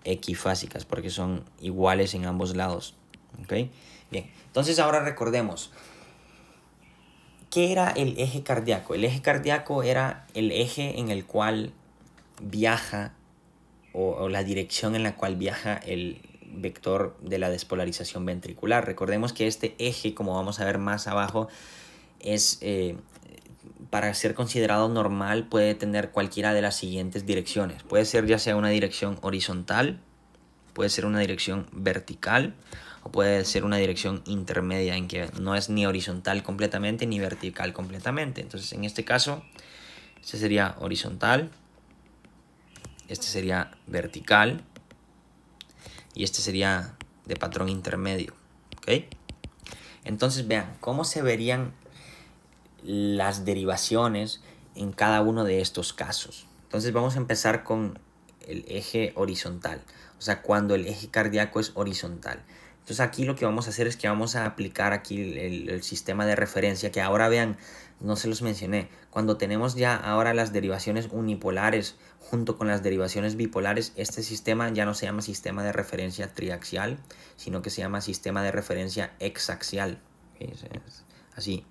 equifásicas porque son iguales en ambos lados, ¿ok? Bien, entonces ahora recordemos, ¿qué era el eje cardíaco? El eje cardíaco era el eje en el cual viaja o, la dirección en la cual viaja el vector de la despolarización ventricular. Recordemos que este eje, como vamos a ver más abajo, es eh, para ser considerado normal puede tener cualquiera de las siguientes direcciones. Puede ser ya sea una dirección horizontal, puede ser una dirección vertical o puede ser una dirección intermedia en que no es ni horizontal completamente ni vertical completamente. Entonces en este caso, este sería horizontal, este sería vertical y este sería de patrón intermedio. ¿ok? Entonces vean cómo se verían las derivaciones en cada uno de estos casos. Entonces vamos a empezar con el eje horizontal, o sea, cuando el eje cardíaco es horizontal. Entonces aquí lo que vamos a hacer es que vamos a aplicar aquí el sistema de referencia, que ahora vean, no se los mencioné. Cuando tenemos ya ahora las derivaciones unipolares junto con las derivaciones bipolares, este sistema ya no se llama sistema de referencia triaxial, sino que se llama sistema de referencia exaxial. Así,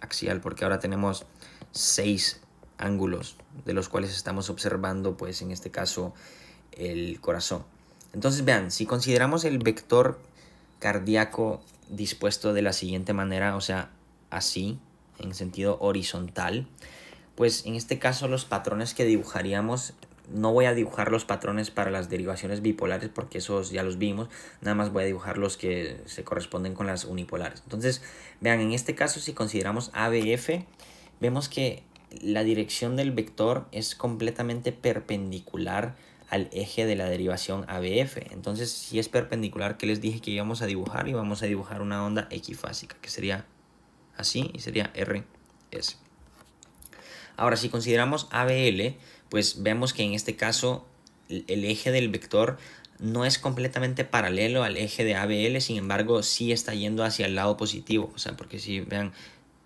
axial porque ahora tenemos seis ángulos de los cuales estamos observando, pues en este caso, el corazón. Entonces, vean, si consideramos el vector cardíaco dispuesto de la siguiente manera, o sea, así, en sentido horizontal, pues en este caso los patrones que dibujaríamos, no voy a dibujar los patrones para las derivaciones bipolares porque esos ya los vimos, nada más voy a dibujar los que se corresponden con las unipolares. Entonces, vean, en este caso si consideramos ABF, vemos que la dirección del vector es completamente perpendicular al eje de la derivación ABF. Entonces, si es perpendicular, que les dije que íbamos a dibujar? Y vamos a dibujar una onda equifásica, que sería así y sería RS. Ahora, si consideramos ABL, pues vemos que en este caso el eje del vector no es completamente paralelo al eje de ABL, sin embargo, sí está yendo hacia el lado positivo. O sea, porque si vean,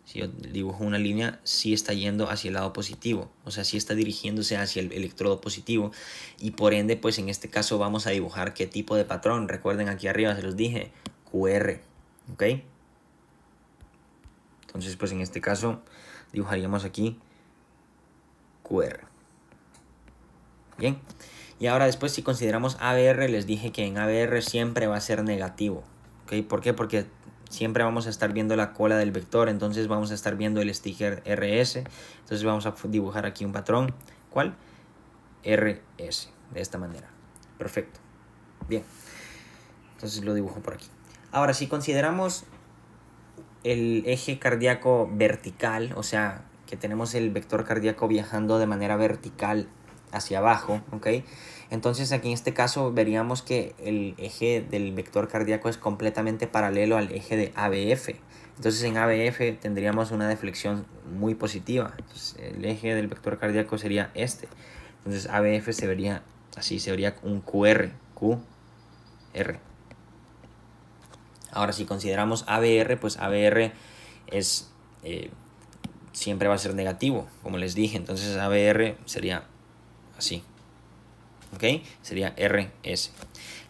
si yo dibujo una línea, sí está yendo hacia el lado positivo, o sea, sí está dirigiéndose hacia el electrodo positivo y por ende, pues en este caso vamos a dibujar qué tipo de patrón. Recuerden aquí arriba, se los dije, QR, ¿ok? Entonces, pues en este caso dibujaríamos aquí QR. Bien. Y ahora después si consideramos ABR, les dije que en ABR siempre va a ser negativo. ¿Por qué? Porque siempre vamos a estar viendo la cola del vector, entonces vamos a estar viendo el sticker RS. Entonces vamos a dibujar aquí un patrón. ¿Cuál? RS, de esta manera. Perfecto. Bien. Entonces lo dibujo por aquí. Ahora, si consideramos el eje cardíaco vertical, o sea, que tenemos el vector cardíaco viajando de manera vertical hacia abajo, ¿ok? Entonces aquí en este caso veríamos que el eje del vector cardíaco es completamente paralelo al eje de ABF. Entonces en ABF tendríamos una deflexión muy positiva. Entonces, el eje del vector cardíaco sería este. Entonces ABF se vería así, se vería un QR, QR. Ahora, si consideramos ABR, pues ABR es, eh, siempre va a ser negativo, como les dije. Entonces ABR sería así. ¿Ok? Sería RS.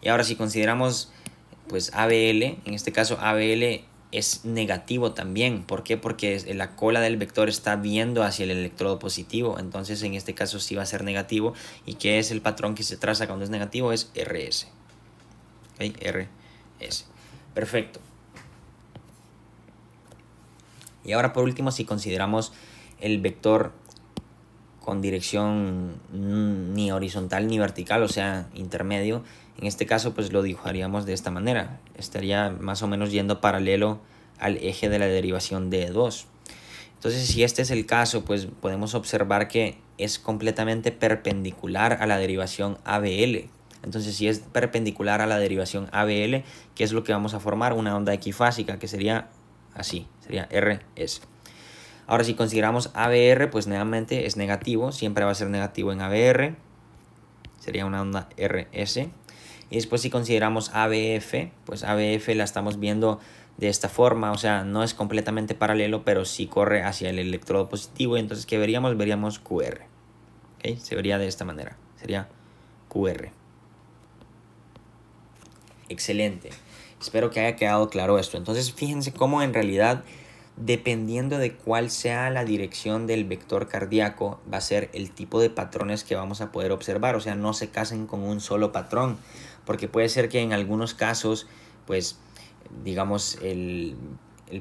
Y ahora si consideramos pues ABL, en este caso ABL es negativo también. ¿Por qué? Porque la cola del vector está viendo hacia el electrodo positivo. Entonces en este caso sí va a ser negativo. ¿Y qué es el patrón que se traza cuando es negativo? Es RS. ¿Ok? RS. Perfecto. Y ahora por último, si consideramos el vector con dirección ni horizontal ni vertical, o sea, intermedio, en este caso pues lo dibujaríamos de esta manera. Estaría más o menos yendo paralelo al eje de la derivación de 2. Entonces, si este es el caso, pues podemos observar que es completamente perpendicular a la derivación ABL, entonces, si es perpendicular a la derivación ABL, ¿qué es lo que vamos a formar? Una onda equifásica, que sería así, sería RS. Ahora, si consideramos ABR, pues nuevamente es negativo, siempre va a ser negativo en ABR, sería una onda RS. Y después si consideramos ABF, pues ABF la estamos viendo de esta forma, o sea, no es completamente paralelo, pero sí corre hacia el electrodo positivo, entonces ¿qué veríamos? Veríamos QR. ¿Okay? Se vería de esta manera, sería QR. Excelente. Espero que haya quedado claro esto. Entonces fíjense cómo en realidad, dependiendo de cuál sea la dirección del vector cardíaco, va a ser el tipo de patrones que vamos a poder observar. O sea, no se casen con un solo patrón, porque puede ser que en algunos casos, pues, digamos, el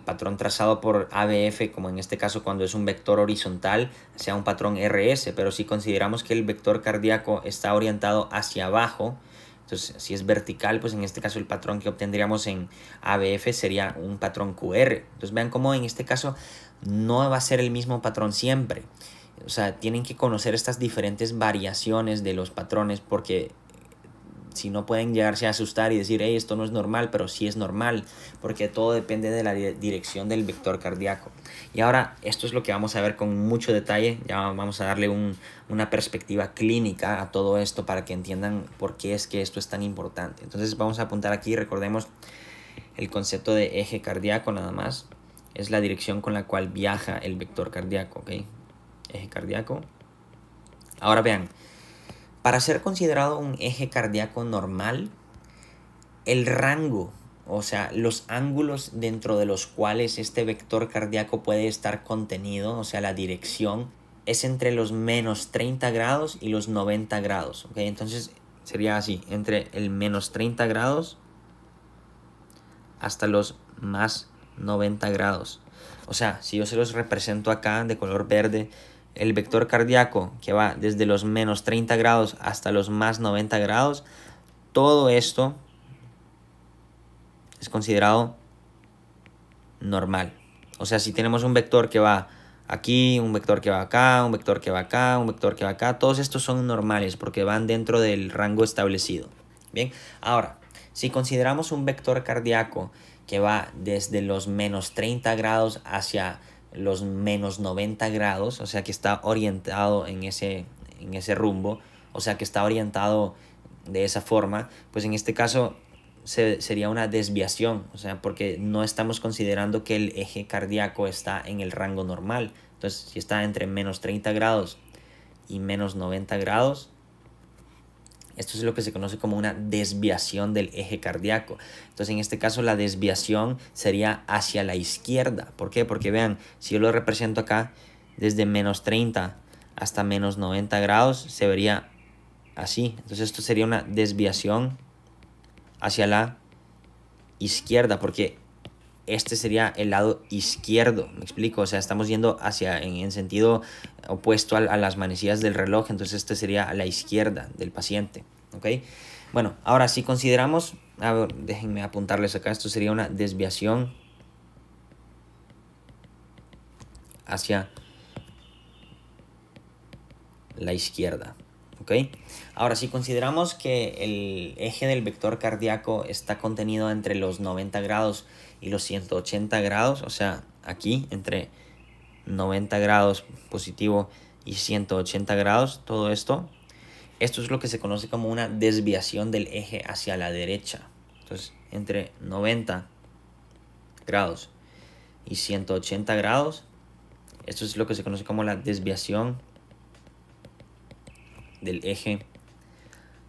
patrón trazado por ABF, como en este caso cuando es un vector horizontal, sea un patrón RS, pero si consideramos que el vector cardíaco está orientado hacia abajo, entonces, si es vertical, pues en este caso el patrón que obtendríamos en ABF sería un patrón QR. Entonces, vean cómo en este caso no va a ser el mismo patrón siempre. O sea, tienen que conocer estas diferentes variaciones de los patrones porque si no pueden llegarse a asustar y decir, hey, esto no es normal, pero sí es normal, porque todo depende de la dirección del vector cardíaco. Y ahora esto es lo que vamos a ver con mucho detalle, ya vamos a darle una perspectiva clínica a todo esto para que entiendan por qué es que esto es tan importante. Entonces vamos a apuntar aquí, recordemos el concepto de eje cardíaco nada más, es la dirección con la cual viaja el vector cardíaco, ¿ok? Eje cardíaco. Ahora vean, para ser considerado un eje cardíaco normal, el rango o sea, los ángulos dentro de los cuales este vector cardíaco puede estar contenido, o sea, la dirección, es entre los menos 30 grados y los 90 grados, Entonces sería así, entre el menos 30 grados hasta los más 90 grados. O sea, si yo se los represento acá de color verde, el vector cardíaco que va desde los menos 30 grados hasta los más 90 grados, todo esto es considerado normal. O sea, si tenemos un vector que va aquí, un vector que va acá, un vector que va acá, un vector que va acá, todos estos son normales porque van dentro del rango establecido. Bien, ahora, si consideramos un vector cardíaco que va desde los menos 30 grados hacia los menos 90 grados, o sea que está orientado en ese, en ese rumbo, o sea que está orientado de esa forma, pues en este caso sería una desviación, o sea, porque no estamos considerando que el eje cardíaco está en el rango normal. Entonces, si está entre menos 30 grados y menos 90 grados, esto es lo que se conoce como una desviación del eje cardíaco. Entonces, en este caso, la desviación sería hacia la izquierda. ¿Por qué? Porque vean, si yo lo represento acá desde menos 30 hasta menos 90 grados, se vería así. Entonces, esto sería una desviación hacia la izquierda, porque este sería el lado izquierdo, me explico, o sea, estamos yendo hacia, en, sentido opuesto a, las manecillas del reloj, entonces este sería a la izquierda del paciente, ¿ok? Bueno, ahora si consideramos, a ver, déjenme apuntarles acá, esto sería una desviación hacia la izquierda, ¿ok? Ahora, si consideramos que el eje del vector cardíaco está contenido entre los 90 grados y los 180 grados, o sea, aquí entre 90 grados positivo y 180 grados, todo esto, esto es lo que se conoce como una desviación del eje hacia la derecha. Entonces, entre 90 grados y 180 grados, esto es lo que se conoce como la desviación del eje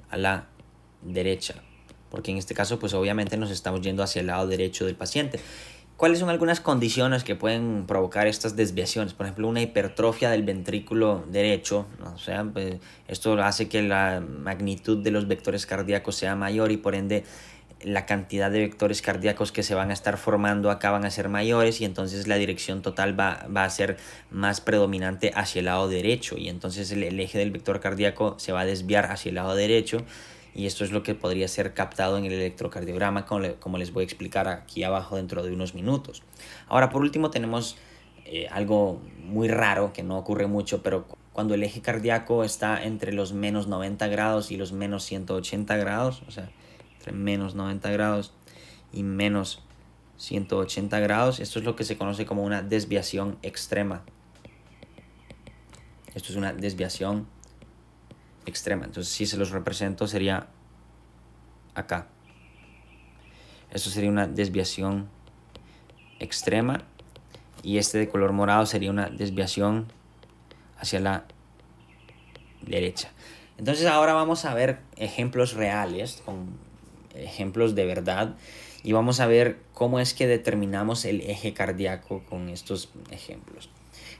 a la derecha, porque en este caso pues obviamente nos estamos yendo hacia el lado derecho del paciente. ¿Cuáles son algunas condiciones que pueden provocar estas desviaciones? Por ejemplo, una hipertrofia del ventrículo derecho, o sea, pues, esto hace que la magnitud de los vectores cardíacos sea mayor y por ende la cantidad de vectores cardíacos que se van a estar formando acaban a ser mayores y entonces la dirección total va, a ser más predominante hacia el lado derecho y entonces el, eje del vector cardíaco se va a desviar hacia el lado derecho y esto es lo que podría ser captado en el electrocardiograma como, les voy a explicar aquí abajo dentro de unos minutos. Ahora por último tenemos eh, algo muy raro que no ocurre mucho pero cuando el eje cardíaco está entre los menos 90 grados y los menos 180 grados, o sea, menos 90 grados y menos 180 grados. Esto es lo que se conoce como una desviación extrema. Esto es una desviación extrema. Entonces, si se los represento, sería acá. Esto sería una desviación extrema. Y este de color morado sería una desviación hacia la derecha. Entonces ahora vamos a ver ejemplos reales con ejemplos de verdad y vamos a ver cómo es que determinamos el eje cardíaco con estos ejemplos.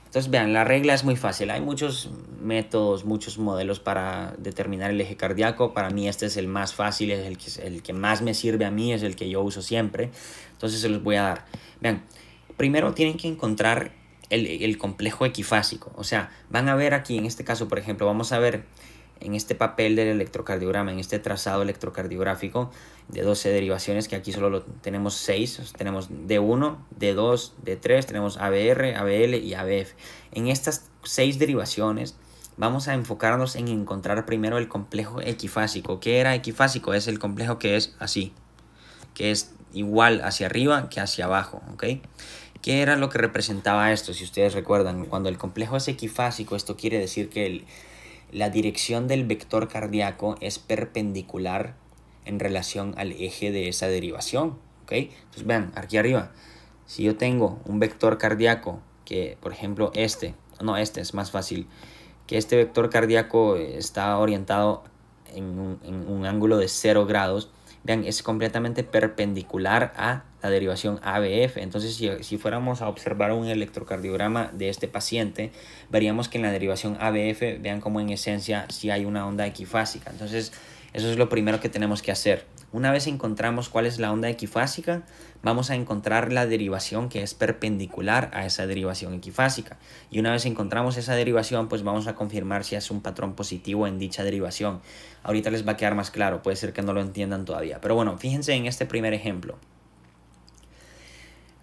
Entonces vean, la regla es muy fácil. Hay muchos métodos, muchos modelos para determinar el eje cardíaco. Para mí este es el más fácil, es el que, el que más me sirve a mí, es el que yo uso siempre. Entonces se los voy a dar. Vean, primero tienen que encontrar el, el complejo equifásico. O sea, van a ver aquí, en este caso, por ejemplo, vamos a ver en este papel del electrocardiograma, en este trazado electrocardiográfico de 12 derivaciones, que aquí solo tenemos 6, tenemos D1, D2, D3, tenemos ABR, ABL y ABF. En estas 6 derivaciones vamos a enfocarnos en encontrar primero el complejo equifásico. ¿Qué era equifásico? Es el complejo que es así, que es igual hacia arriba que hacia abajo, ¿ok? ¿Qué era lo que representaba esto? Si ustedes recuerdan, cuando el complejo es equifásico, esto quiere decir que el, la dirección del vector cardíaco es perpendicular en relación al eje de esa derivación. ¿ok? Entonces vean, aquí arriba, si yo tengo un vector cardíaco que, por ejemplo, este, no, este es más fácil, que este vector cardíaco está orientado en un, en un ángulo de 0 grados, vean, es completamente perpendicular a la derivación ABF. Entonces, si, fuéramos a observar un electrocardiograma de este paciente, veríamos que en la derivación ABF, vean cómo en esencia si hay una onda equifásica. Entonces, eso es lo primero que tenemos que hacer. Una vez encontramos cuál es la onda equifásica, vamos a encontrar la derivación que es perpendicular a esa derivación equifásica. Y una vez encontramos esa derivación, pues vamos a confirmar si es un patrón positivo en dicha derivación. Ahorita les va a quedar más claro, puede ser que no lo entiendan todavía. Pero bueno, fíjense en este primer ejemplo.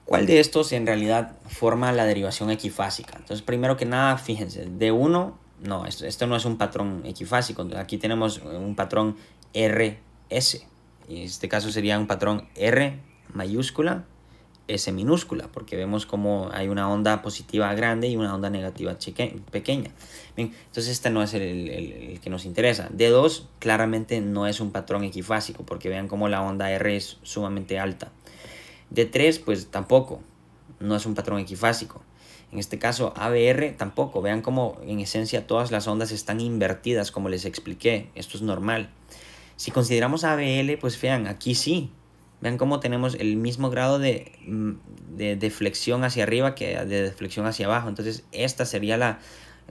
¿Cuál de estos en realidad forma la derivación equifásica? Entonces, primero que nada, fíjense, d 1, no, esto, no es un patrón equifásico. aquí tenemos un patrón RS. En este caso sería un patrón R mayúscula, S minúscula, porque vemos como hay una onda positiva grande y una onda negativa pequeña. entonces este no es el, el que nos interesa. D2 claramente no es un patrón equifásico, porque vean cómo la onda R es sumamente alta d 3 pues tampoco, no es un patrón equifásico. En este caso, ABR tampoco. Vean cómo en esencia todas las ondas están invertidas, como les expliqué. Esto es normal. Si consideramos ABL, pues vean, aquí sí. Vean cómo tenemos el mismo grado de, mm, de deflexión hacia arriba que de deflexión hacia abajo. Entonces, esta sería la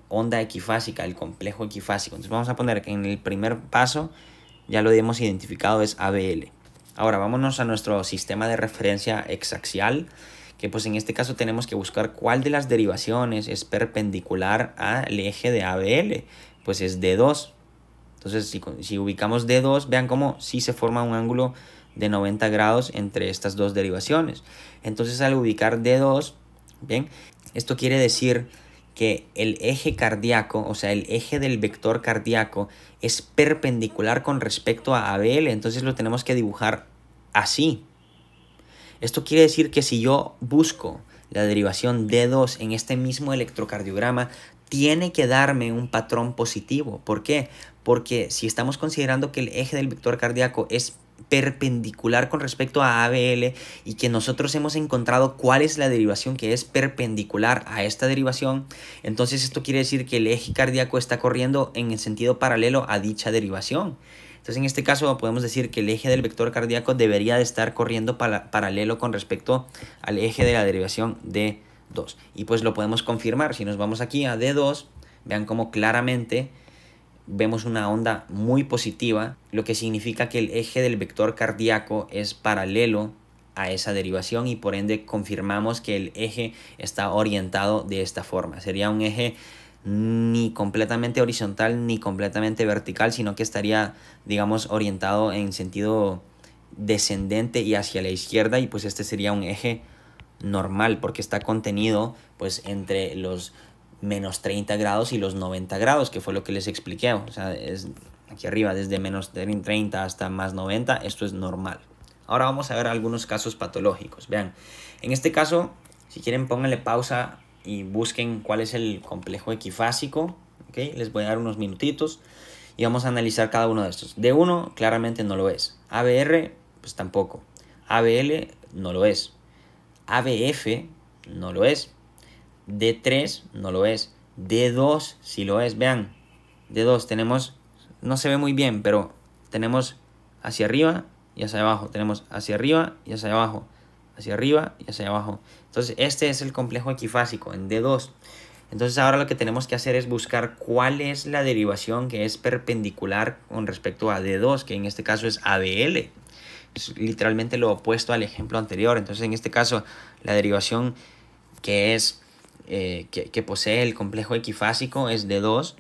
onda equifásica, el complejo equifásico. Entonces, vamos a poner que en el primer paso, ya lo hemos identificado, es ABL. Ahora vámonos a nuestro sistema de referencia exaxial, que pues en este caso tenemos que buscar cuál de las derivaciones es perpendicular al eje de ABL, pues es D2. Entonces si, si ubicamos D2, vean cómo sí se forma un ángulo de 90 grados entre estas dos derivaciones. Entonces al ubicar D2, bien, esto quiere decir que el eje cardíaco, o sea, el eje del vector cardíaco es perpendicular con respecto a ABL, entonces lo tenemos que dibujar así. Esto quiere decir que si yo busco la derivación D2 en este mismo electrocardiograma, tiene que darme un patrón positivo. ¿Por qué? Porque si estamos considerando que el eje del vector cardíaco es perpendicular con respecto a ABL y que nosotros hemos encontrado cuál es la derivación que es perpendicular a esta derivación, entonces esto quiere decir que el eje cardíaco está corriendo en el sentido paralelo a dicha derivación. Entonces en este caso podemos decir que el eje del vector cardíaco debería de estar corriendo paralelo con respecto al eje de la derivación D2. Y pues lo podemos confirmar, si nos vamos aquí a D2, vean cómo claramente vemos una onda muy positiva, lo que significa que el eje del vector cardíaco es paralelo a esa derivación y por ende confirmamos que el eje está orientado de esta forma. Sería un eje ni completamente horizontal ni completamente vertical, sino que estaría, digamos, orientado en sentido descendente y hacia la izquierda y pues este sería un eje normal porque está contenido pues entre los menos 30 grados y los 90 grados, que fue lo que les expliqué. O sea, es aquí arriba, desde menos 30 hasta más 90, esto es normal. Ahora vamos a ver algunos casos patológicos. Vean, en este caso, si quieren pónganle pausa y busquen cuál es el complejo equifásico. ¿okay? Les voy a dar unos minutitos y vamos a analizar cada uno de estos. D1 claramente no lo es. ABR, pues tampoco. ABL no lo es. ABF no lo es. D3 no lo es. D2 sí lo es. Vean, D2 tenemos, no se ve muy bien, pero tenemos hacia arriba y hacia abajo. Tenemos hacia arriba y hacia abajo. Hacia arriba y hacia abajo. Entonces este es el complejo equifásico en D2. Entonces ahora lo que tenemos que hacer es buscar cuál es la derivación que es perpendicular con respecto a D2, que en este caso es ABL. Es literalmente lo opuesto al ejemplo anterior. Entonces en este caso la derivación que es eh, que, posee el complejo equifásico es de 2,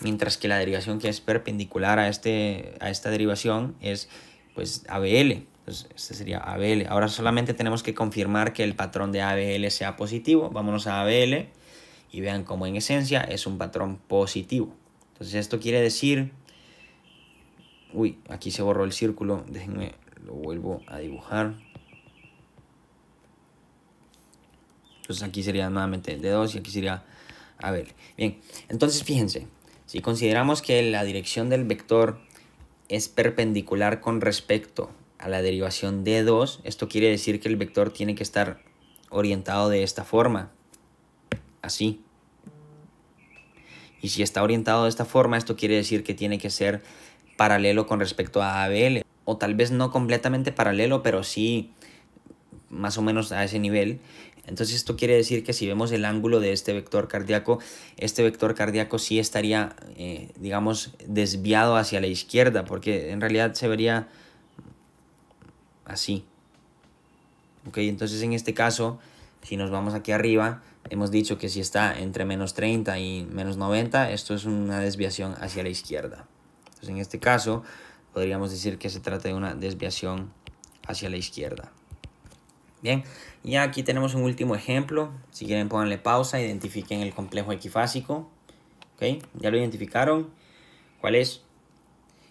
mientras que la derivación que es perpendicular a, este, a esta derivación es pues ABL. Entonces, este sería ABL. Ahora solamente tenemos que confirmar que el patrón de ABL sea positivo. Vámonos a ABL y vean cómo en esencia es un patrón positivo. Entonces esto quiere decir... Uy, aquí se borró el círculo. Déjenme, lo vuelvo a dibujar. Entonces aquí sería nuevamente el de 2 y aquí sería, a ver, bien, entonces fíjense, si consideramos que la dirección del vector es perpendicular con respecto a la derivación d 2, esto quiere decir que el vector tiene que estar orientado de esta forma, así. Y si está orientado de esta forma, esto quiere decir que tiene que ser paralelo con respecto a ABL. O tal vez no completamente paralelo, pero sí más o menos a ese nivel. Entonces esto quiere decir que si vemos el ángulo de este vector cardíaco, este vector cardíaco sí estaría, eh, digamos, desviado hacia la izquierda, porque en realidad se vería así. Ok, entonces en este caso, si nos vamos aquí arriba, hemos dicho que si está entre menos 30 y menos 90, esto es una desviación hacia la izquierda. Entonces en este caso, podríamos decir que se trata de una desviación hacia la izquierda. Bien, y aquí tenemos un último ejemplo. Si quieren pónganle pausa, identifiquen el complejo equifásico. ¿Ok? ¿Ya lo identificaron? ¿Cuál es?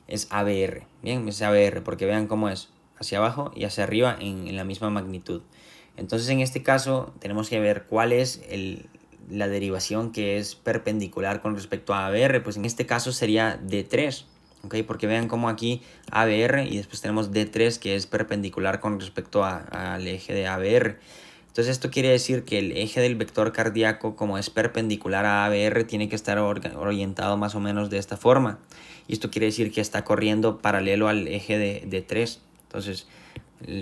Es ABR. Bien, es ABR porque vean cómo es. Hacia abajo y hacia arriba en, la misma magnitud. Entonces en este caso tenemos que ver cuál es el, la derivación que es perpendicular con respecto a ABR. Pues en este caso sería D3. Porque vean cómo aquí ABR y después tenemos D3 que es perpendicular con respecto al eje de ABR. Entonces esto quiere decir que el eje del vector cardíaco como es perpendicular a ABR tiene que estar orientado más o menos de esta forma. Y esto quiere decir que está corriendo paralelo al eje de, d 3. Entonces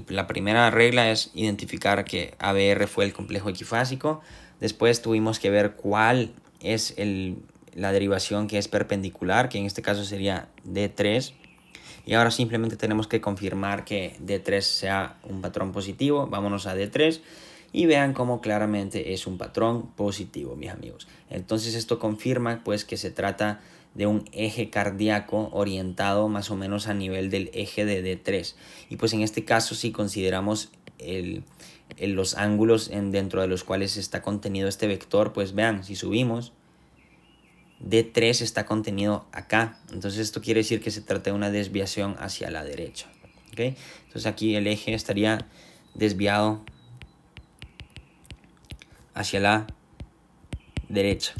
la primera regla es identificar que ABR fue el complejo equifásico. Después tuvimos que ver cuál es el la derivación que es perpendicular, que en este caso sería D3. Y ahora simplemente tenemos que confirmar que D3 sea un patrón positivo. Vámonos a D3 y vean cómo claramente es un patrón positivo, mis amigos. Entonces esto confirma pues que se trata de un eje cardíaco orientado más o menos a nivel del eje de D3. Y pues en este caso si consideramos los ángulos en, dentro de los cuales está contenido este vector, pues vean, si subimos D3 está contenido acá. Entonces esto quiere decir que se trata de una desviación hacia la derecha. Entonces aquí el eje estaría desviado hacia la derecha.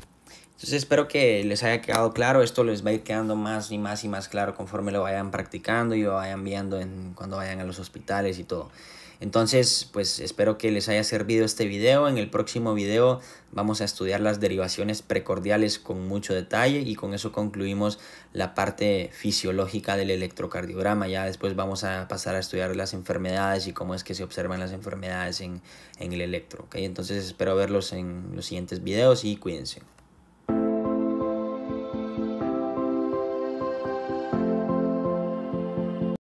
Entonces espero que les haya quedado claro. Esto les va a ir quedando más y más y más claro conforme lo vayan practicando y lo vayan viendo en, cuando vayan a los hospitales y todo. Entonces, pues espero que les haya servido este video. En el próximo video vamos a estudiar las derivaciones precordiales con mucho detalle y con eso concluimos la parte fisiológica del electrocardiograma. Ya después vamos a pasar a estudiar las enfermedades y cómo es que se observan las enfermedades en, el electro. Entonces espero verlos en los siguientes videos y cuídense.